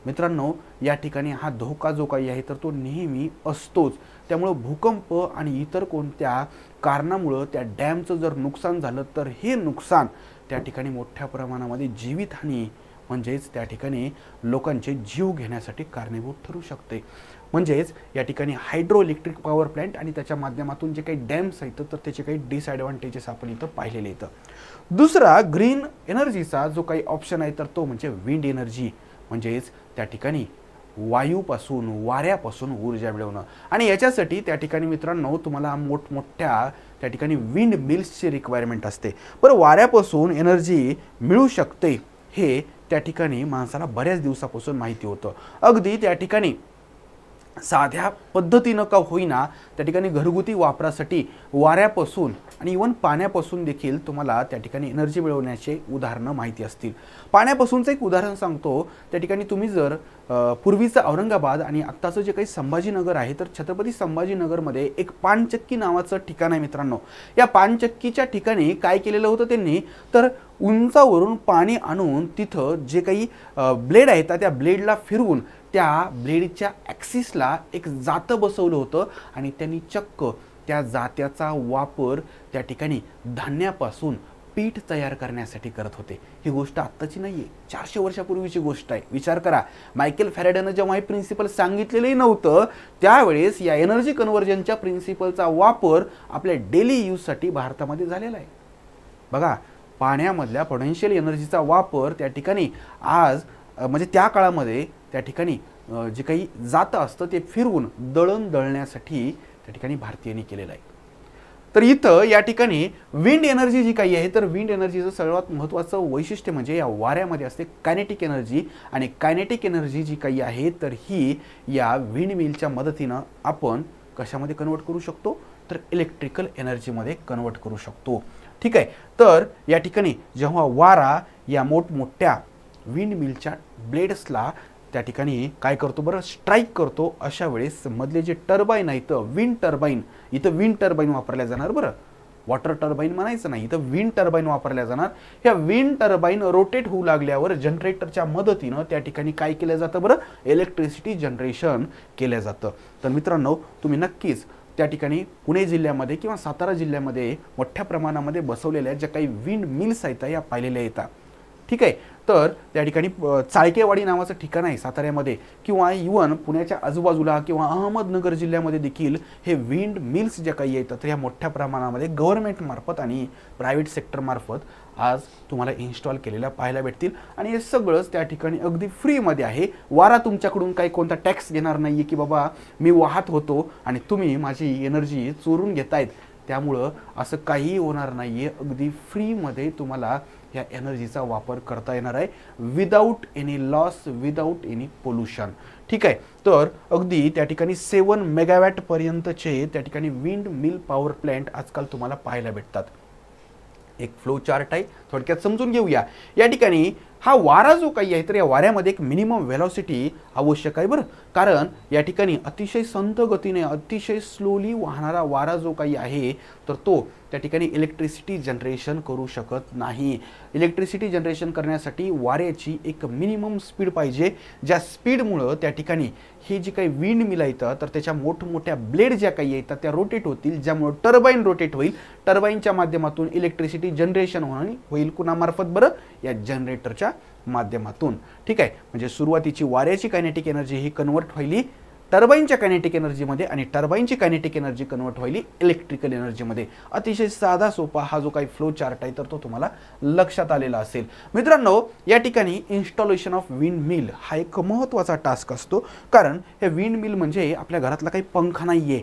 मित्रांनो या ठिकाणी हा धोका जो काही आहे तर तो नेहमी असतोच त्यामुळं भूकंप आणि इतर कोणत्या कारणामुळं त्या डॅमचं जर नुकसान झालं तर हे नुकसान त्या ठिकाणी मोठ्या प्रमाणामध्ये जीवितहानी म्हणजेच त्या ठिकाणी लोकांचे जीव घेण्यासाठी कारणीभूत ठरू शकते म्हणजेच या ठिकाणी हायड्रो इलेक्ट्रिक पॉवर प्लॅन्ट आणि त्याच्या माध्यमातून जे काही डॅम्स आहेत तर त्याचे काही डिसॲडव्हान्टेजेस आपण इथं पाहिलेले येतं दुसरा ग्रीन एनर्जीचा जो काही ऑप्शन आहे तर तो म्हणजे विंड एनर्जी म्हणजेच त्या ठिकाणी वायूपासून वाऱ्यापासून ऊर्जा मिळवणं आणि याच्यासाठी त्या ठिकाणी मित्रांनो तुम्हाला मोठमोठ्या त्या ठिकाणी विंड मिल्सची रिक्वायरमेंट असते बरं वाऱ्यापासून एनर्जी मिळू शकते हे त्या ठिकाणी माणसाला बऱ्याच दिवसापासून माहिती होतं अगदी त्या ठिकाणी साध्या पद्धतीनं का होईना त्या ठिकाणी घरगुती वापरासाठी वाऱ्यापासून आणि इवन पाण्यापासून देखील तुम्हाला त्या ठिकाणी एनर्जी मिळवण्याचे उदाहरणं माहिती असतील पाण्यापासूनचं एक उदाहरण सांगतो त्या ठिकाणी तुम्ही जर पूर्वीचं औरंगाबाद आणि आत्ताचं जे काही संभाजीनगर आहे तर छत्रपती संभाजीनगरमध्ये एक पानचक्की नावाचं ठिकाण आहे मित्रांनो या पानचक्कीच्या ठिकाणी काय केलेलं होतं त्यांनी तर उंचावरून पाणी आणून तिथं जे काही ब्लेड आहेत त्या ब्लेडला फिरवून त्या ब्लेडच्या ॲक्सिसला एक जातं बसवलं होतं आणि त्यांनी चक्क त्या जात्याचा वापर त्या ठिकाणी धान्यापासून पीठ तयार करण्यासाठी करत होते ही गोष्ट आत्ताची नाही आहे चारशे वर्षापूर्वीची गोष्ट आहे विचार करा मायकेल फॅरेडनं जेव्हा हे प्रिन्सिपल सांगितलेलंही नव्हतं त्यावेळेस या एनर्जी कन्व्हर्जनच्या प्रिन्सिपलचा वापर आपल्या डेली यूजसाठी भारतामध्ये झालेला आहे बघा पाण्यामधल्या पोटेन्शियल एनर्जीचा वापर त्या ठिकाणी आज म्हणजे त्या काळामध्ये त्या ठिकाणी जे काही जातं असतं ते फिरवून दळण दळण्यासाठी त्या ठिकाणी भारतीयांनी केलेलं आहे तर इथं या ठिकाणी विंड एनर्जी जी काही आहे तर विंड एनर्जीचं सर्वात महत्त्वाचं वैशिष्ट्य म्हणजे या वाऱ्यामध्ये असते कायनेटिक एनर्जी आणि कायनेटिक एनर्जी जी काही आहे तर ही या विंड मिलच्या मदतीनं आपण कशामध्ये कन्वर्ट करू शकतो तर इलेक्ट्रिकल एनर्जीमध्ये कन्वर्ट करू शकतो ठीक आहे तर या ठिकाणी जेव्हा वारा या मोठमोठ्या विंड मिलच्या ब्लेड्सला त्या ठिकाणी काय करतो बरं स्ट्राईक करतो अशा वेळेस मधले जे टर्बाईन आहे इथं विंड टर्बाईन इथं विंड टर्बाईन वापरल्या जाणार बरं वॉटर टर्बाईन म्हणायचं नाही इथं विंड टर्बाईन वापरल्या जाणार ह्या विंड टर्बाईन रोटेट होऊ लागल्यावर जनरेटरच्या मदतीनं त्या ठिकाणी काय केलं जातं बरं इलेक्ट्रिसिटी जनरेशन केलं जातं तर मित्रांनो तुम्ही नक्कीच त्या ठिकाणी पुणे जिल्ह्यामध्ये किंवा सातारा जिल्ह्यामध्ये मोठ्या प्रमाणामध्ये बसवलेल्या ज्या काही विंड मिल्स आहेत या पाहिलेल्या येतात ठीक आहे तर त्या ठिकाणी चाळकेवाडी नावाचं ठिकाण आहे साताऱ्यामध्ये किंवा इवन पुण्याच्या आजूबाजूला किंवा अहमदनगर जिल्ह्यामध्ये देखील हे विंड मिल्स ज्या काही येतात तर ह्या मोठ्या प्रमाणामध्ये गव्हर्नमेंटमार्फत आणि प्रायव्हेट सेक्टरमार्फत आज तुम्हाला इन्स्टॉल केलेल्या पाहायला भेटतील आणि हे सगळंच त्या ठिकाणी अगदी फ्रीमध्ये आहे वारा तुमच्याकडून काही कोणता टॅक्स घेणार नाही आहे की बाबा मी वाहत होतो आणि तुम्ही माझी एनर्जी चोरून घेतायत त्यामुळं असं काहीही होणार नाही आहे अगदी फ्रीमध्ये तुम्हाला या एनर्जीचा वापर करता येणार आहे without any loss without any pollution ठीक आहे तर अगदी त्या ठिकाणी सेवन मेगावॅटपर्यंतचे त्या ठिकाणी विंड मिल पॉवर प्लॅन्ट आजकाल तुम्हाला पाहायला भेटतात एक फ्लो चार्ट आहे थोडक्यात समजून घेऊया या ठिकाणी हा वारा जो काही आहे तर या वाऱ्यामध्ये एक मिनिमम व्हेलॉसिटी आवश्यक आहे बरं कारण या ठिकाणी अतिशय संत गतीने अतिशय स्लोली वाहणारा वारा जो काही आहे तर तो त्या ठिकाणी इलेक्ट्रिसिटी जनरेशन करू शकत नाही इलेक्ट्रिसिटी जनरेशन करण्यासाठी वाऱ्याची एक मिनिमम स्पीड पाहिजे ज्या स्पीडमुळं त्या ठिकाणी हे जे काही विंड मिल येतं तर त्याच्या मोठमोठ्या ब्लेड ज्या काही येतात त्या रोटेट होतील ज्यामुळं टर्बाईन रोटेट होईल टर्बाईनच्या माध्यमातून इलेक्ट्रिसिटी जनरेशन होणं होईल कुणामार्फत बरं या जनरेटरच्या माध्यमातून ठीक आहे म्हणजे सुरुवातीची वाऱ्याची कायनेटिक एनर्जी ही कन्वर्ट व्हायली टर्बाईनच्या कायनेटिक एनर्जीमध्ये आणि टर्बाईनची कायनेटिक एनर्जी कन्वर्ट व्हायली इलेक्ट्रिकल एनर्जीमध्ये अतिशय साधा सोपा हा जो काही फ्लो चार्ट आहे तर तो तुम्हाला लक्षात आलेला असेल मित्रांनो या ठिकाणी इन्स्टॉलेशन ऑफ विंड मिल हा एक महत्त्वाचा टास्क असतो कारण हे विंड मिल म्हणजे आपल्या घरातला काही पंखा नाही आहे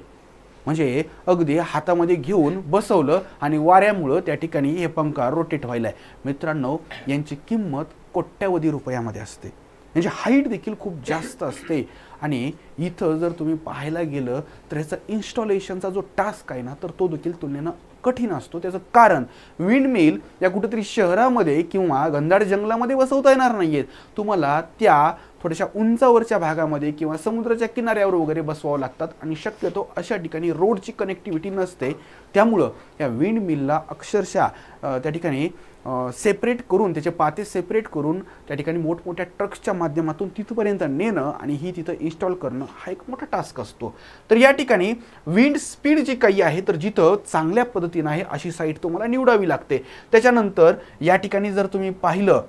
म्हणजे अगदी हातामध्ये घेऊन बसवलं आणि वाऱ्यामुळं त्या ठिकाणी हे पंखा रोटेट व्हायला आहे मित्रांनो यांची किंमत कोट्यावधी रुपयामध्ये असते म्हणजे हाईट देखील खूप जास्त असते आणि इथं जर तुम्ही पाहायला गेलं तर ह्याचा इन्स्टॉलेशनचा जो टास्क आहे ना तर तो देखील तुलनेनं कठीण असतो त्याचं कारण विंडमिल या कुठेतरी शहरामध्ये किंवा गंधाड जंगलामध्ये बसवता येणार नाही आहेत तुम्हाला त्या थोड्याशा उंचावरच्या भागामध्ये किंवा समुद्राच्या किनाऱ्यावर वगैरे बसवावं लागतात आणि शक्यतो अशा ठिकाणी रोडची कनेक्टिव्हिटी नसते त्यामुळं या विंड मिलला अक्षरशः त्या ठिकाणी सेपरेट करून त्याचे पाते सेपरेट करून त्या ठिकाणी मोठमोठ्या ट्रक्सच्या माध्यमातून तिथपर्यंत नेणं आणि ही तिथं इन्स्टॉल करणं हा एक मोठा टास्क असतो तर या ठिकाणी विंड स्पीड जी काही आहे तर जिथं चांगल्या पद्धतीनं आहे अशी साईट तुम्हाला निवडावी लागते त्याच्यानंतर या ठिकाणी जर तुम्ही पाहिलं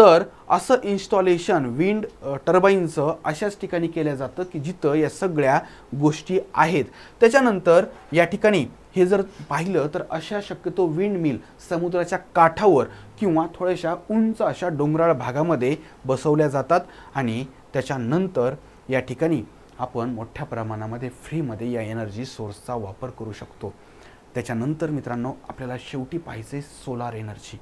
तर असं इन्स्टॉलेशन विंड टर्बाईनचं अशाच ठिकाणी केलं जातं की जिथं या सगळ्या गोष्टी आहेत त्याच्यानंतर या ठिकाणी हे जर पाहिलं तर अशा शक्यतो विंड मिल समुद्राच्या काठावर किंवा थोड्याशा उंच अशा डोंगराळ भागामध्ये बसवल्या जातात आणि त्याच्यानंतर या ठिकाणी आपण मोठ्या प्रमाणामध्ये फ्रीमध्ये या एनर्जी सोर्सचा वापर करू शकतो त्याच्यानंतर मित्रांनो आपल्याला शेवटी पाहिजे सोलार एनर्जी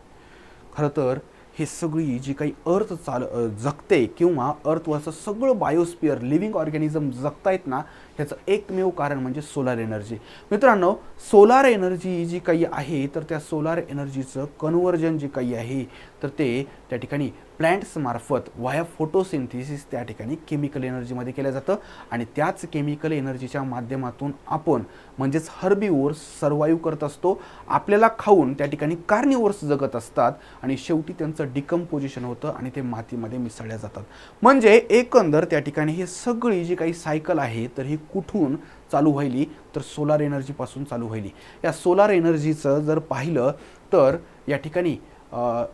खरं तर हे सगळी जी काही अर्थ चाल जगते किंवा अर्थवरचं सगळं बायोस्पियर लिव्हिंग ऑर्गॅनिझम जगतायत ना ह्याचं एकमेव कारण म्हणजे सोलार एनर्जी मित्रांनो सोलार एनर्जी जी काही आहे तर त्या सोलार एनर्जीचं कन्वर्जन जे काही आहे तर ते त्या ठिकाणी मार्फत वाया फोटोसिंथिसिस त्या ठिकाणी केमिकल एनर्जीमध्ये केलं जातं आणि त्याच केमिकल एनर्जीच्या माध्यमातून आपण म्हणजेच हर्बी ओर्स सर्वाईव्ह करत असतो आपल्याला खाऊन त्या ठिकाणी कार्निवर्स जगत असतात आणि शेवटी त्यांचं डिकम्पोजिशन होतं आणि ते मातीमध्ये मिसळल्या जातात म्हणजे एकंदर त्या ठिकाणी हे सगळी जी काही सायकल आहे तर ही कुठून चालू व्हायली तर सोलार एनर्जीपासून चालू व्हायली या सोलार एनर्जीचं जर पाहिलं तर या ठिकाणी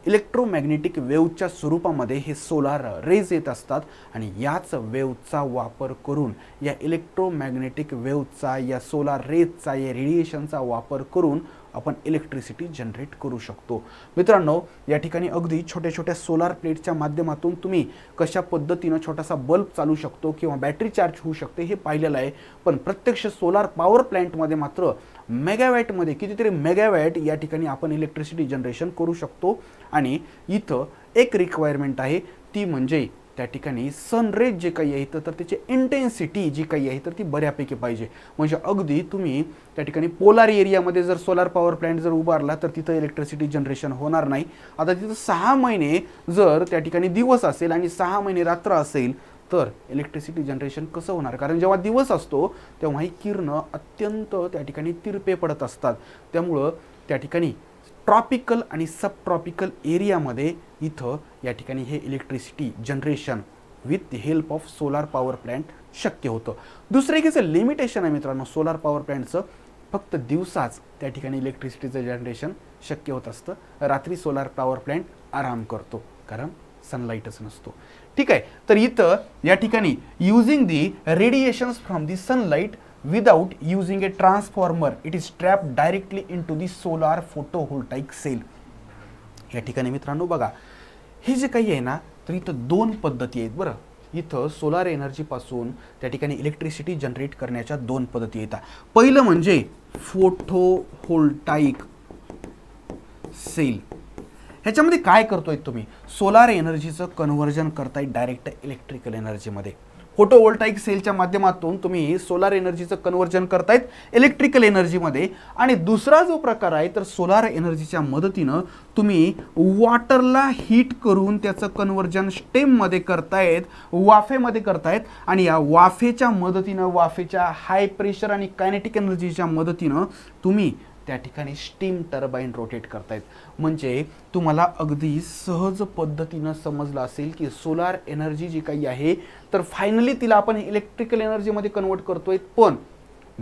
इलेक्ट्रोमॅग्नेटिक वेव्हच्या स्वरूपामध्ये हे सोलार रेज येत असतात आणि याच वेव्हचा वापर करून या इलेक्ट्रोमॅग्नेटिक वेव्हचा या सोलार रेजचा या रेडिएशनचा वापर करून आपण इलेक्ट्रिसिटी जनरेट करू शकतो मित्रांनो या ठिकाणी अगदी छोट्या छोट्या सोलार प्लेटच्या माध्यमातून तुम्ही कशा पद्धतीनं छोटासा बल्ब चालू शकतो किंवा बॅटरी चार्ज होऊ शकते हे पाहिलेलं आहे पण प्रत्यक्ष सोलार पॉवर प्लॅन्टमध्ये मात्र मेगावॅटमध्ये कितीतरी मेगावॅट या ठिकाणी आपण इलेक्ट्रिसिटी जनरेशन करू शकतो आणि इथं एक रिक्वायरमेंट आहे ती म्हणजे त्या ठिकाणी सनरेज जे काही आहे तर त्याची इंटेन्सिटी जी काही आहे तर ती बऱ्यापैकी पाहिजे म्हणजे अगदी तुम्ही त्या ठिकाणी पोलार एरियामध्ये जर सोलार पॉवर प्लॅन्ट जर उभारला तर तिथं इलेक्ट्रिसिटी जनरेशन होणार नाही आता तिथं सहा महिने जर त्या ठिकाणी दिवस असेल आणि सहा महिने रात्र असेल तर इलेक्ट्रिसिटी जनरेशन कसं होणार कारण जेव्हा दिवस असतो तेव्हा ही किरणं अत्यंत त्या ठिकाणी तिरपे पडत असतात त्यामुळं त्या ठिकाणी ट्रॉपिकल आणि सब ट्रॉपिकल एरियामध्ये इथं या ठिकाणी हे electricity generation with help of solar power plant शक्य होतं दुसरं एक लिमिटेशन आहे मित्रांनो सोलार पॉवर प्लॅन्टचं फक्त दिवसाच त्या ठिकाणी इलेक्ट्रिसिटीचं जनरेशन शक्य होत असतं रात्री सोलार पॉवर प्लॅन्ट आराम करतो कारण सनलाईटच नसतो ठीक आहे तर इथं या ठिकाणी using the radiations from the sunlight a transformer it is trap directly into the solar photovoltaic cell या ठिकाणी मित्रांनो बघा हे जे काही आहे ना तर इथं दोन पद्धती आहेत बरं इथं सोलार एनर्जीपासून त्या ठिकाणी इलेक्ट्रिसिटी जनरेट करण्याच्या दोन पद्धती येतात पहिलं म्हणजे होल्टाईक सेल ह्याच्यामध्ये काय करतोय तुम्ही सोलार एनर्जीचं कन्व्हर्जन करताय डायरेक्ट इलेक्ट्रिकल एनर्जीमध्ये फोटोवोल्टाईक सेलच्या माध्यमातून तुम्ही सोलार एनर्जीचं कन्वर्जन करतायत इलेक्ट्रिकल एनर्जीमध्ये आणि दुसरा जो प्रकार आहे तर सोलार एनर्जीच्या मदतीनं तुम्ही वॉटरला हीट करून त्याचं कन्वर्जन स्टेममध्ये करतायत वाफेमध्ये करतायत आणि या वाफेच्या मदतीनं वाफेच्या हाय प्रेशर आणि कायनेटिक एनर्जीच्या मदतीनं तुम्ही त्या ठिकाणी स्टीम टर्बाईन रोटेट करतायत म्हणजे तुम्हाला अगदी सहज पद्धतीनं समजलं असेल की सोलार एनर्जी जी काही आहे तर फायनली तिला आपण इलेक्ट्रिकल एनर्जीमध्ये कन्वर्ट करतोय पण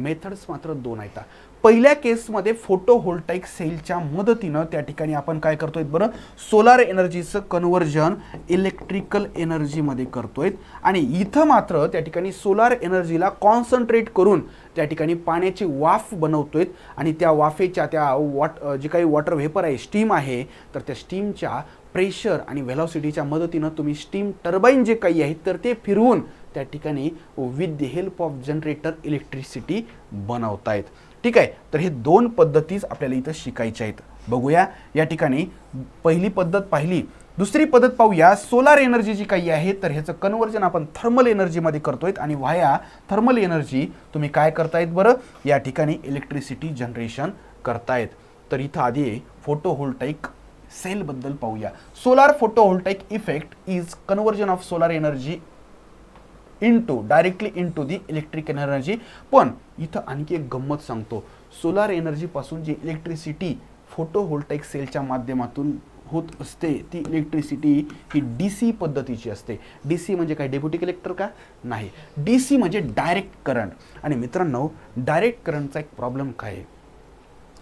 मेथड्स मात्र दोन आहेत पहिल्या केसमध्ये फोटो होल्टाईक सेलच्या मदतीनं त्या ठिकाणी आपण काय करतोय बरं सोलार एनर्जीचं कन्वर्जन इलेक्ट्रिकल एनर्जीमध्ये करतोय आणि इथं मात्र त्या ठिकाणी सोलार एनर्जीला कॉन्सन्ट्रेट करून त्या ठिकाणी पाण्याची वाफ बनवतोय आणि त्या वाफेच्या त्या वॉट जे काही वॉटर व्हेपर आहे स्टीम आहे तर त्या स्टीमच्या प्रेशर आणि व्हेलॉसिटीच्या मदतीनं तुम्ही स्टीम टर्बाईन जे काही आहेत तर ते फिरवून त्या ठिकाणी with the help of generator electricity बनवतायत ठीक आहे तर हे दोन पद्धतीच आपल्याला इथं शिकायच्या आहेत बघूया या ठिकाणी पहिली पद्धत पाहिली दुसरी पद्धत पाहूया सोलार एनर्जी जी काही आहे तर ह्याचं कन्वर्जन आपण थर्मल एनर्जीमध्ये करतोय आणि व्हाया थर्मल एनर्जी तुम्ही काय करतायत बरं या ठिकाणी इलेक्ट्रिसिटी जनरेशन करतायत तर इथं आधी होल्टाईक सेलबद्दल पाहूया solar voltaic effect is conversion of solar energy to directly to the electric energy पण इथं आणखी एक गंमत सांगतो सोलार एनर्जीपासून जी इलेक्ट्रिसिटी होल्टाईक सेलच्या माध्यमातून होत असते ती इलेक्ट्रिसिटी ही डी सी पद्धतीची असते डी सी म्हणजे काय डेप्युटी कलेक्टर का नाही डी सी म्हणजे डायरेक्ट करंट आणि मित्रांनो डायरेक्ट करंटचा एक प्रॉब्लेम काय आहे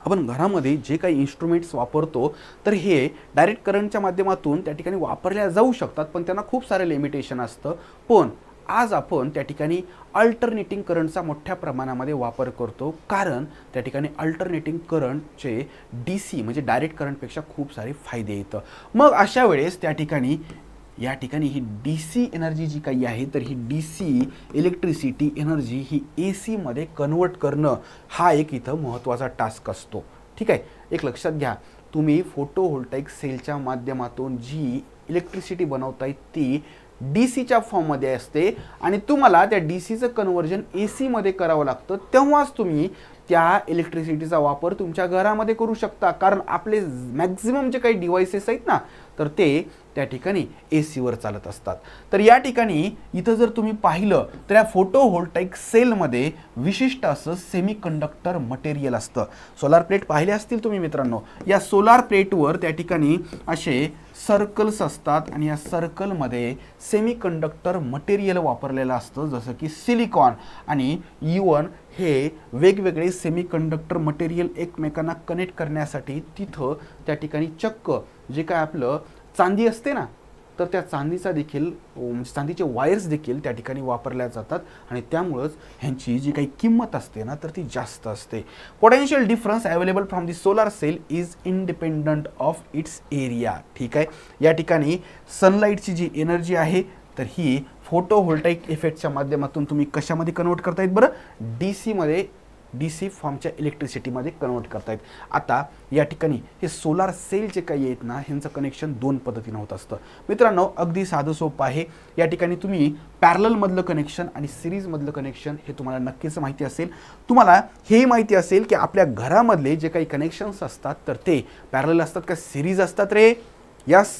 आपण घरामध्ये जे काही इन्स्ट्रुमेंट्स वापरतो तर हे डायरेक्ट करंटच्या माध्यमातून त्या ठिकाणी वापरल्या जाऊ शकतात पण त्यांना खूप सारे लिमिटेशन असतं पण आज आपण त्या ठिकाणी अल्टरनेटिंग करंटचा मोठ्या प्रमाणामध्ये वापर करतो कारण त्या ठिकाणी अल्टरनेटिंग करंटचे डी सी म्हणजे डायरेक्ट करंटपेक्षा खूप सारे फायदे येतं मग अशा वेळेस त्या ठिकाणी या ठिकाणी ही डी सी एनर्जी जी काही आहे तर ही डी सी इलेक्ट्रिसिटी एनर्जी ही ए सीमध्ये कन्वर्ट करणं हा एक इथं महत्त्वाचा टास्क असतो ठीक आहे एक लक्षात घ्या तुम्ही फोटोव्होल्टाईक सेलच्या माध्यमातून जी इलेक्ट्रिसिटी बनवतायत ती डी सीच्या फॉर्ममध्ये असते आणि तुम्हाला त्या डी सीचं कन्वर्जन ए सीमध्ये करावं लागतं तेव्हाच तुम्ही त्या इलेक्ट्रिसिटीचा वापर तुमच्या घरामध्ये करू शकता कारण आपले मॅक्झिमम जे काही डिव्हाइसेस आहेत ना तर ते त्या ठिकाणी ए सीवर चालत असतात तर या ठिकाणी इथं जर तुम्ही पाहिलं तर या फोटो व्होल्टाईक सेलमध्ये विशिष्ट असं सेमी कंडक्टर मटेरियल असतं सोलार प्लेट पाहिले असतील तुम्ही मित्रांनो या सोलार प्लेटवर त्या ठिकाणी असे सर्कल्स असतात आणि या सर्कलमध्ये सेमीकंडक्टर मटेरियल वापरलेलं असतं जसं की सिलिकॉन आणि इवन e हे वेगवेगळे सेमीकंडक्टर मटेरियल एकमेकांना कनेक्ट करण्यासाठी तिथं त्या ठिकाणी चक्क जे काय आपलं चांदी असते ना तर त्या चांदीचा देखील म्हणजे चांदीचे वायर्स देखील त्या ठिकाणी वापरल्या जातात आणि त्यामुळंच ह्यांची जी काही किंमत असते ना तर ती जास्त असते potential difference available from the solar cell is independent of its area ठीक आहे या ठिकाणी सनलाईटची जी एनर्जी आहे तर ही फोटो इफेक्टच्या माध्यमातून तुम्ही कशामध्ये कन्वर्ट करतायत बरं डी सीमध्ये डी सी फॉर्मच्या इलेक्ट्रिसिटीमध्ये कन्वर्ट करतायत आता या ठिकाणी हे सोलार सेल जे काही आहेत ना ह्यांचं कनेक्शन दोन पद्धतीनं होत असतं मित्रांनो अगदी साधं सोपं आहे या ठिकाणी तुम्ही पॅरलमधलं कनेक्शन आणि सिरीजमधलं कनेक्शन हे तुम्हाला नक्कीच माहिती असेल तुम्हाला हे माहिती असेल की आपल्या घरामधले जे काही कनेक्शन्स असतात तर ते पॅरल असतात का सिरीज असतात रे यस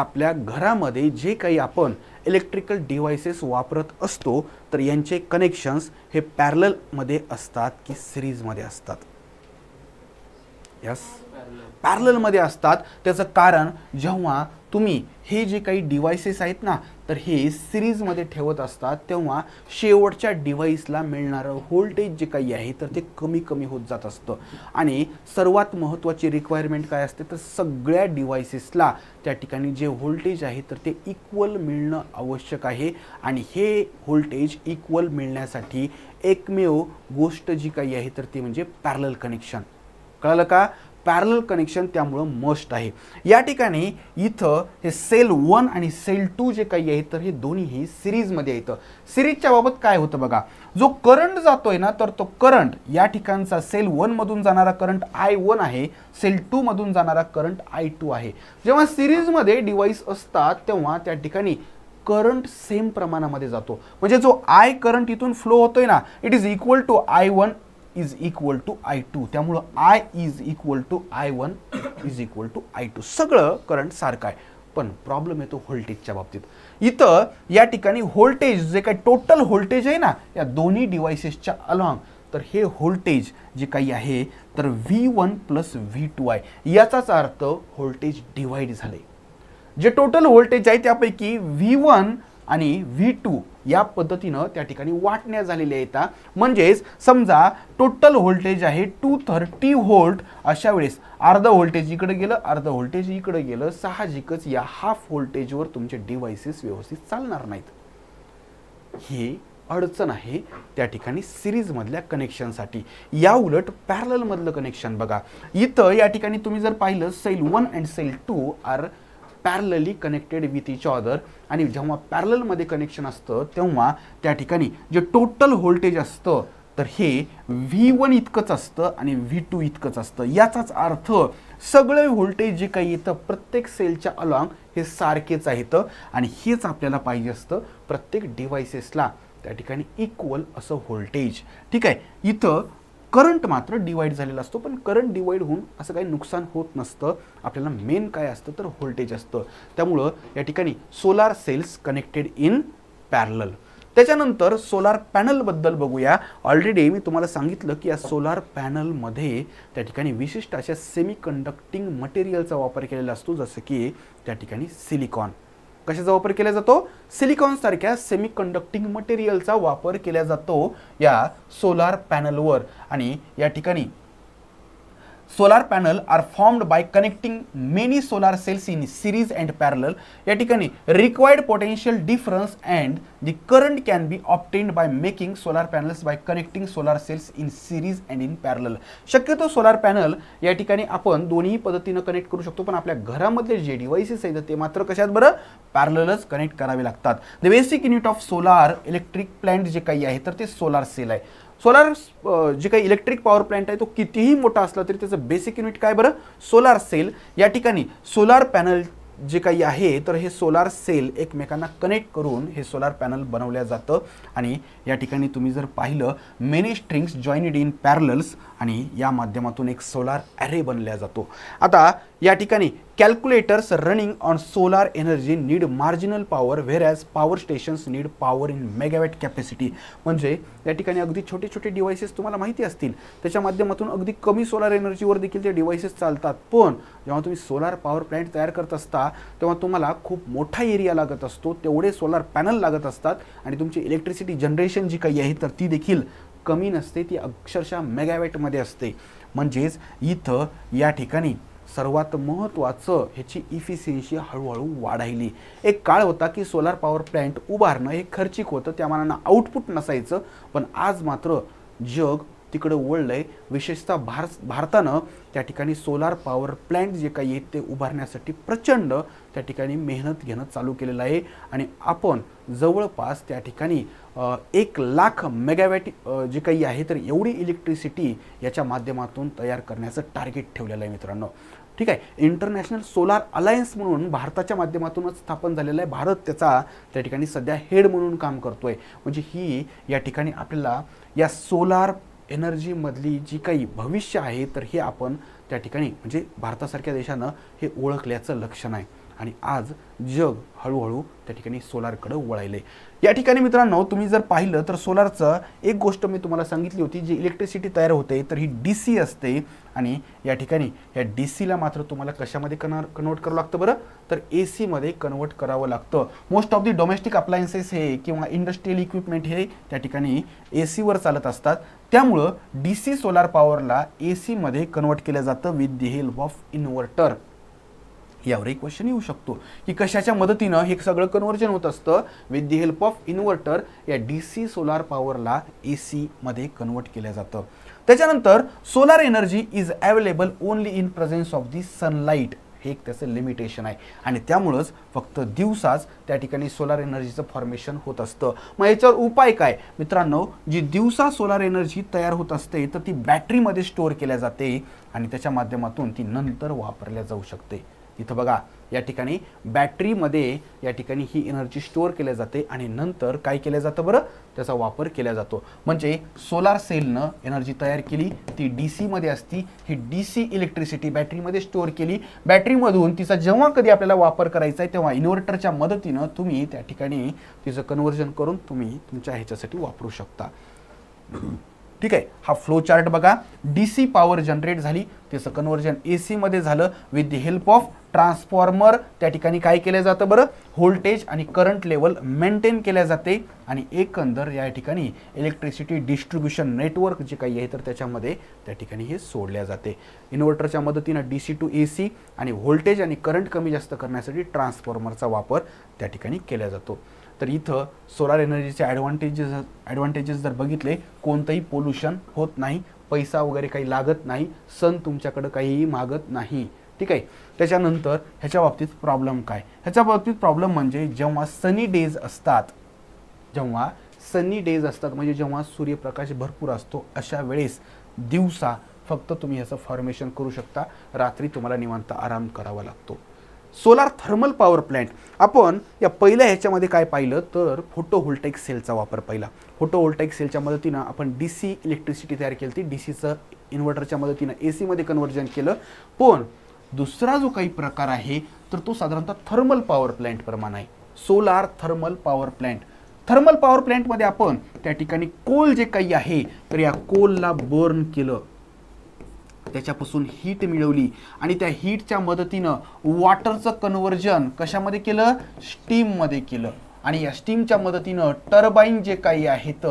आपल्या घरामध्ये जे काही आपण इलेक्ट्रिकल डिव्हाइसेस वापरत असतो तर यांचे कनेक्शन्स हे पॅरलमध्ये असतात की सिरीजमध्ये असतात यस पॅरलमध्ये असतात त्याचं कारण जेव्हा तुम्ही हे जे काही डिव्हायसेस आहेत ना तर हे सिरीजमध्ये ठेवत असतात तेव्हा शेवटच्या डिव्हाइसला मिळणारं व्होल्टेज जे काही आहे तर ते कमी कमी होत जात असतं आणि सर्वात महत्त्वाची रिक्वायरमेंट काय असते तर सगळ्या डिव्हायसेसला त्या ठिकाणी जे व्होल्टेज आहे तर ते इक्वल मिळणं आवश्यक आहे आणि हे व्होल्टेज इक्वल मिळण्यासाठी एकमेव गोष्ट जी काही आहे तर ती म्हणजे पॅरल कनेक्शन कळलं का पॅरल कनेक्शन त्यामुळं मस्ट आहे या ठिकाणी इथं हे सेल वन आणि सेल टू जे काही आहे तर हे दोन्हीही सिरीजमध्ये येतं सिरीजच्या बाबत काय होतं बघा जो करंट जातोय ना तर तो करंट या ठिकाणचा सेल वनमधून जाणारा करंट आय वन आहे सेल टूमधून जाणारा करंट आय टू आहे जेव्हा सिरीजमध्ये डिव्हाइस असतात तेव्हा त्या ठिकाणी करंट सेम प्रमाणामध्ये जातो म्हणजे जो आय करंट इथून फ्लो होतोय ना it is equal to I one is equal to I two त्यामुळं I is equal to I one is equal to I two सगळं करंट सारखं आहे पण प्रॉब्लेम येतो व्होल्टेजच्या बाबतीत इथं या ठिकाणी व्होल्टेज जे काही टोटल व्होल्टेज आहे ना या दोन्ही डिव्हाइसेसच्या अलॉंग तर हे व्होल्टेज जे काही आहे तर V one plus V two आहे याचाच अर्थ व्होल्टेज डिवाईड झाले जे टोटल व्होल्टेज आहे त्यापैकी व्ही वन आणि व्ही टू या पद्धतीनं त्या ठिकाणी वाटण्या झालेल्या येतात म्हणजेच समजा टोटल व्होल्टेज आहे टू थर्टी व्होल्ट अशा वेळेस अर्ध व्होल्टेज इकडे गेलं अर्ध व्होल्टेज इकडे गेलं साहजिकच या हाफ व्होल्टेजवर तुमचे डिव्हाइसेस व्यवस्थित चालणार नाहीत ही अडचण आहे त्या ठिकाणी सिरीजमधल्या कनेक्शनसाठी या उलट पॅरलमधलं कनेक्शन बघा इथं या ठिकाणी तुम्ही जर पाहिलं cell one and cell two are parallelly connected with each other आणि जेव्हा पॅरलमध्ये कनेक्शन असतं तेव्हा त्या ठिकाणी जे टोटल व्होल्टेज असतं तर हे व्ही वन इतकंच असतं आणि व्ही टू इतकंच असतं याचाच अर्थ सगळे व्होल्टेज जे काही येतं प्रत्येक सेलच्या अलॉंग हे सारखेच आहेत आणि हेच आपल्याला पाहिजे असतं प्रत्येक डिव्हायसेसला त्या ठिकाणी इक्वल असं व्होल्टेज ठीक आहे इथं करंट मात्र डिवाईड झालेला असतो पण करंट डिवाईड होऊन असं काही नुकसान होत नसतं आपल्याला मेन काय असतं तर व्होल्टेज असतं त्यामुळं या ठिकाणी solar cells connected in parallel त्याच्यानंतर सोलार पॅनलबद्दल बघूया ऑलरेडी मी तुम्हाला सांगितलं की या सोलार पॅनलमध्ये त्या ठिकाणी विशिष्ट अशा सेमी कंडक्टिंग मटेरियलचा वापर केलेला असतो जसं की त्या ठिकाणी सिलिकॉन कशाचा वापर केला जातो सिलिकॉनसारख्या सेमी कंडक्टिंग मटेरियलचा वापर केला जातो या सोलार पॅनलवर आणि या ठिकाणी solar panel are formed by connecting many solar cells in series and parallel या ठिकाणी required potential difference and the current can be obtained by making solar panels by connecting solar cells in series and in parallel शक्यतो solar panel या ठिकाणी आपण दोन्ही पद्धतीनं connect करू शकतो पण आपल्या घरामधले जे डिव्हाइसेस आहेत ते मात्र कशात बरं पॅरलच कनेक्ट करावे लागतात the basic unit of solar electric plant जे काही आहे तर ते सोलार सेल आहे सोलार जे काही इलेक्ट्रिक पॉवर प्लांट आहे तो कितीही मोठा असला तरी त्याचं बेसिक युनिट काय बरं सोलार सेल या ठिकाणी सोलार पॅनल जे काही आहे तर हे सोलार सेल एकमेकांना कनेक्ट करून हे सोलार पॅनल बनवल्या जातं आणि या ठिकाणी तुम्ही जर पाहिलं many strings joined in parallels आणि या माध्यमातून एक सोलार ॲरे बनल्या जातो आता या ठिकाणी calculators running on solar energy need marginal power whereas power stations need power in megawatt capacity म्हणजे या ठिकाणी अगदी छोटे छोटे डिव्हायसेस तुम्हाला माहिती असतील त्याच्या माध्यमातून अगदी कमी सोलार एनर्जीवर देखील ते डिवायसेस चालतात पण जेव्हा तुम्ही सोलार पॉवर प्लॅन्ट तयार करत असता तेव्हा तुम्हाला खूप मोठा एरिया लागत असतो तेवढे सोलार पॅनल लागत असतात आणि तुमची इलेक्ट्रिसिटी जनरेशन जी काही आहे तर ती देखील कमी नसते ती अक्षरशः मेगावॅटमध्ये असते म्हणजेच इथं या ठिकाणी सर्वात महत्त्वाचं ह्याची इफिसियन्सी हळूहळू वाढायली एक काळ होता की सोलार पॉवर प्लॅन्ट उभारणं हे खर्चिक होतं त्या मानानं आउटपुट नसायचं पण आज मात्र जग तिकडं वळलं आहे विशेषतः भारस भारतानं त्या ठिकाणी सोलार पॉवर प्लॅन्ट जे काही आहेत ते उभारण्यासाठी प्रचंड त्या ठिकाणी मेहनत घेणं चालू केलेलं आहे आणि आपण जवळपास त्या ठिकाणी एक लाख मेगावॅट जे काही आहे तर एवढी इलेक्ट्रिसिटी याच्या माध्यमातून तयार करण्याचं टार्गेट ठेवलेलं आहे मित्रांनो ठीक आहे इंटरनॅशनल सोलार अलायन्स म्हणून भारताच्या माध्यमातूनच स्थापन झालेलं आहे भारत त्याचा त्या ठिकाणी सध्या हेड म्हणून काम करतो आहे म्हणजे ही या ठिकाणी आपल्याला या सोलार एनर्जीमधली जी काही भविष्य आहे तर हे आपण त्या ठिकाणी म्हणजे भारतासारख्या देशानं हे ओळखल्याचं लक्षण आहे आणि आज जग हळूहळू त्या ठिकाणी सोलारकडे वळायलं आहे या ठिकाणी मित्रांनो तुम्ही जर पाहिलं तर सोलारचं एक गोष्ट मी तुम्हाला सांगितली होती जी इलेक्ट्रिसिटी तयार होते तर ही डी सी असते आणि या ठिकाणी या डी सीला मात्र तुम्हाला कशामध्ये कन्व्हर्ट कन्वर्ट करावं लागतं बरं तर ए सीमध्ये कन्वर्ट करावं लागतं most of the domestic appliances हे किंवा इंडस्ट्रीयल इक्विपमेंट हे त्या ठिकाणी ए सीवर चालत असतात त्यामुळं डी सी सोलार पॉवरला ए सीमध्ये कन्वर्ट केलं जातं with the help of inverter यावरही क्वेश्चन येऊ शकतो की कशाच्या मदतीनं हे सगळं कन्व्हर्जन होत असतं with the help of inverter या डी सी सोलार पॉवरला ए सीमध्ये कन्वर्ट केलं जातं त्याच्यानंतर solar energy is available only in presence of the sunlight हे एक त्याचं लिमिटेशन आहे आणि त्यामुळंच फक्त दिवसाच त्या ठिकाणी सोलार एनर्जीचं फॉर्मेशन होत असतं मग याच्यावर उपाय काय मित्रांनो जी दिवसा सोलार एनर्जी तयार होत असते तर ती बॅटरीमध्ये स्टोअर केल्या जाते आणि त्याच्या माध्यमातून ती नंतर वापरल्या जाऊ शकते इथं बघा या ठिकाणी बॅटरीमध्ये या ठिकाणी ही एनर्जी स्टोअर केली जाते आणि नंतर काय केलं जातं बरं त्याचा वापर केला जातो म्हणजे सोलार सेलनं एनर्जी तयार केली ती डी सीमध्ये असती ही डी सी इलेक्ट्रिसिटी बॅटरीमध्ये स्टोअर केली बॅटरीमधून तिचा जेव्हा कधी आपल्याला वापर करायचा आहे तेव्हा इन्व्हर्टरच्या मदतीनं तुम्ही त्या ठिकाणी तिचं कन्वर्जन करून तुम्ही तुमच्या ह्याच्यासाठी वापरू शकता ठीक आहे हा फ्लो चार्ट बघा डी सी पॉवर जनरेट झाली त्याचं कन्वर्जन ए सीमध्ये झालं with the help of transformer त्या ठिकाणी काय केलं जातं बरं व्होल्टेज आणि करंट लेवल मेंटेन केल्या जाते आणि एकंदर या ठिकाणी इलेक्ट्रिसिटी डिस्ट्रीब्युशन नेटवर्क जे काही आहे तर त्याच्यामध्ये त्या ठिकाणी हे सोडल्या जाते इन्व्हर्टरच्या मदतीनं D C to A C आणि व्होल्टेज आणि करंट कमी जास्त करण्यासाठी ट्रान्सफॉर्मरचा वापर त्या ठिकाणी केला जातो तर इथं सोलार एनर्जीचे ॲडव्हान्टेजेस ॲडव्हान्टेजेस जर बघितले कोणतंही पोल्युशन होत नाही पैसा वगैरे काही लागत नाही सण तुमच्याकडं काहीही मागत नाही ठीक आहे त्याच्यानंतर ह्याच्या बाबतीत प्रॉब्लेम काय ह्याच्या बाबतीत प्रॉब्लेम म्हणजे जेव्हा सनी डेज असतात जेव्हा सनी डेज असतात म्हणजे जेव्हा सूर्यप्रकाश भरपूर असतो अशा वेळेस दिवसा फक्त तुम्ही ह्याचं फॉर्मेशन करू शकता रात्री तुम्हाला निवांत आराम करावा लागतो सोलार थर्मल पॉवर प्लॅन्ट आपण या पहिल्या ह्याच्यामध्ये काय पाहिलं तर फोटो सेलचा वापर पहिला फोटो सेलच्या मदतीनं आपण डी सी इलेक्ट्रिसिटी तयार केली ती डी सीचं इन्व्हर्टरच्या मदतीनं ए सीमध्ये कन्वर्जन केलं पण दुसरा जो काही प्रकार आहे तर तो साधारणतः थर्मल पॉवर प्लॅन्टप्रमाणे आहे solar thermal power plant thermal power प्लॅन्टमध्ये आपण त्या ठिकाणी कोल जे काही आहे तर या कोलला बर्न केलं त्याच्यापासून हीट मिळवली आणि त्या हीटच्या मदतीनं वॉटरचं कन्वर्जन कशामध्ये केलं स्टीममध्ये केलं आणि या स्टीमच्या मदतीनं टर्बाईन जे काही आहेत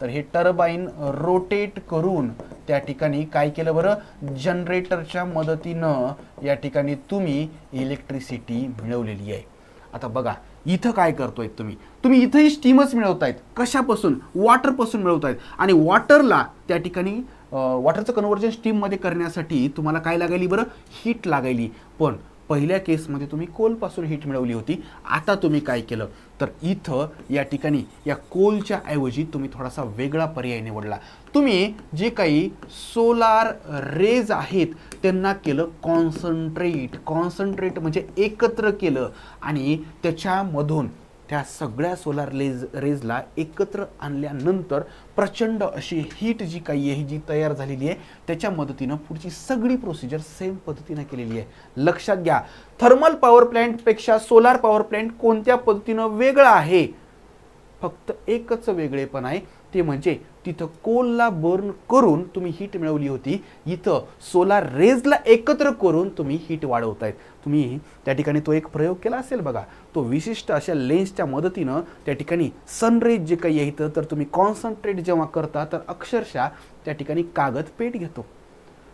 तर हे टर्बाईन रोटेट करून त्या ठिकाणी काय केलं बरं जनरेटरच्या मदतीनं या ठिकाणी तुम्ही इलेक्ट्रिसिटी मिळवलेली आहे आता बघा इथं काय करतोय तुम्ही तुम्ही इथंही स्टीमच मिळवतायत कशापासून वॉटरपासून मिळवतायत आणि वॉटरला त्या ठिकाणी वॉटरचं कन्वर्जन स्टीममध्ये करण्यासाठी तुम्हाला काय लागायली बरं हीट लागायली पण पहिल्या केसमध्ये तुम्ही कोलपासून हीट मिळवली होती आता तुम्ही काय केलं तर इथं या ठिकाणी या कोलच्या ऐवजी तुम्ही थोडासा वेगळा पर्याय निवडला तुम्ही जे काही सोलार रेज आहेत त्यांना केलं कॉन्सन्ट्रेट कॉन्सन्ट्रेट म्हणजे एकत्र केलं आणि त्याच्यामधून त्या सगळ्या सोलार लेज रेजला एकत्र आणल्यानंतर प्रचंड अशी हीट जी काही आहे जी तयार झालेली आहे त्याच्या मदतीनं पुढची सगळी प्रोसिजर सेम पद्धतीनं केलेली आहे लक्षात घ्या थर्मल पॉवर पेक्षा सोलार पॉवर प्लॅन्ट कोणत्या पद्धतीनं वेगळा आहे फक्त एकच वेगळेपण आहे ते म्हणजे तिथं कोलला बर्न करून तुम्ही हीट मिळवली होती इथं सोलार रेजला एकत्र करून तुम्ही हीट वाढवतायत तुम्ही त्या ठिकाणी तो एक प्रयोग केला असेल बघा तो विशिष्ट अशा लेन्सच्या मदतीनं त्या ठिकाणी सनरेज जे काही येतं तर तुम्ही कॉन्सन्ट्रेट जेव्हा करता तर अक्षरशः त्या ठिकाणी कागद पेट घेतो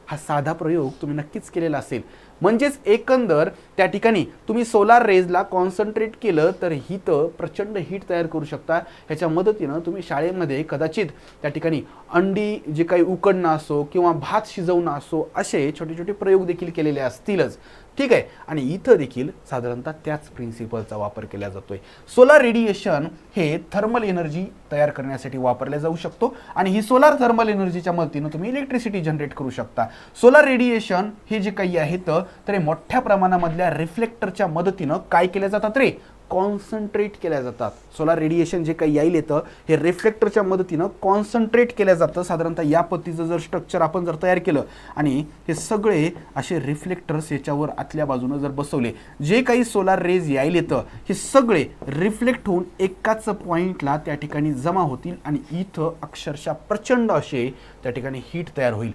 हा साधा प्रयोग तुम्ही नक्कीच केलेला असेल म्हणजेच एकंदर त्या ठिकाणी तुम्ही सोलार रेजला कॉन्सन्ट्रेट केलं तर हित प्रचंड हीट तयार करू शकता ह्याच्या मदतीनं तुम्ही शाळेमध्ये कदाचित त्या ठिकाणी अंडी जे काही उकडणं असो किंवा भात शिजवणं असो असे छोटे छोटे प्रयोग देखील केलेले असतीलच ठीक आहे आणि इथं देखील साधारणतः त्याच प्रिन्सिपलचा वापर केला जातोय सोलार रेडिएशन हे थर्मल एनर्जी तयार करण्यासाठी वापरल्या जाऊ शकतो आणि ही सोलार थर्मल एनर्जीच्या मदतीनं तुम्ही इलेक्ट्रिसिटी जनरेट करू शकता सोलार रेडिएशन हे जे काही आहेत तर मोठ्या प्रमाणामधल्या रिफ्लेक्टरच्या मदतीनं काय केल्या जातात रे कॉन्सन्ट्रेट केल्या जातात सोलार रेडिएशन जे काही यायला येतं हे रिफ्लेक्टरच्या मदतीनं कॉन्सन्ट्रेट केल्या जातं साधारणतः या पद्धतीचं जर स्ट्रक्चर आपण जर तयार केलं आणि हे सगळे असे रिफ्लेक्टर्स याच्यावर आतल्या बाजूनं जर बसवले जे काही सोलार रेज यायला येतं हे सगळे रिफ्लेक्ट होऊन एकाच पॉईंटला त्या ठिकाणी जमा होतील आणि इथं अक्षरशः प्रचंड असे त्या ठिकाणी हीट तयार होईल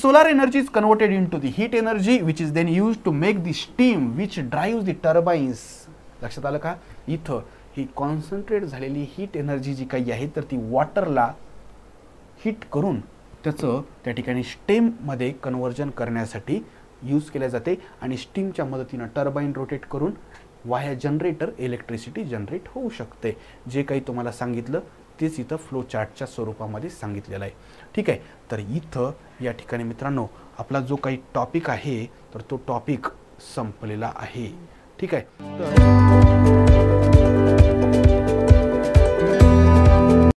solar energy is converted into the heat energy which is then use to make the steam which drive the turbines लक्षात आलं का इथं ही कॉन्सन्ट्रेट झालेली हीट एनर्जी जी काही आहे तर ती वॉटरला हीट करून त्याचं त्या ठिकाणी स्टेममध्ये कन्वर्जन करण्यासाठी यूज केल्या जाते आणि स्टीमच्या मदतीनं टर्बाईन रोटेट करून वाया जनरेटर इलेक्ट्रिसिटी जनरेट होऊ शकते जे काही तुम्हाला सांगितलं तेच इथं फ्लो चार्टच्या स्वरूपामध्ये सांगितलेलं आहे ठीक आहे तर इथं या ठिकाणी मित्रांनो आपला जो काही टॉपिक आहे तर तो टॉपिक संपलेला आहे ठीक आहे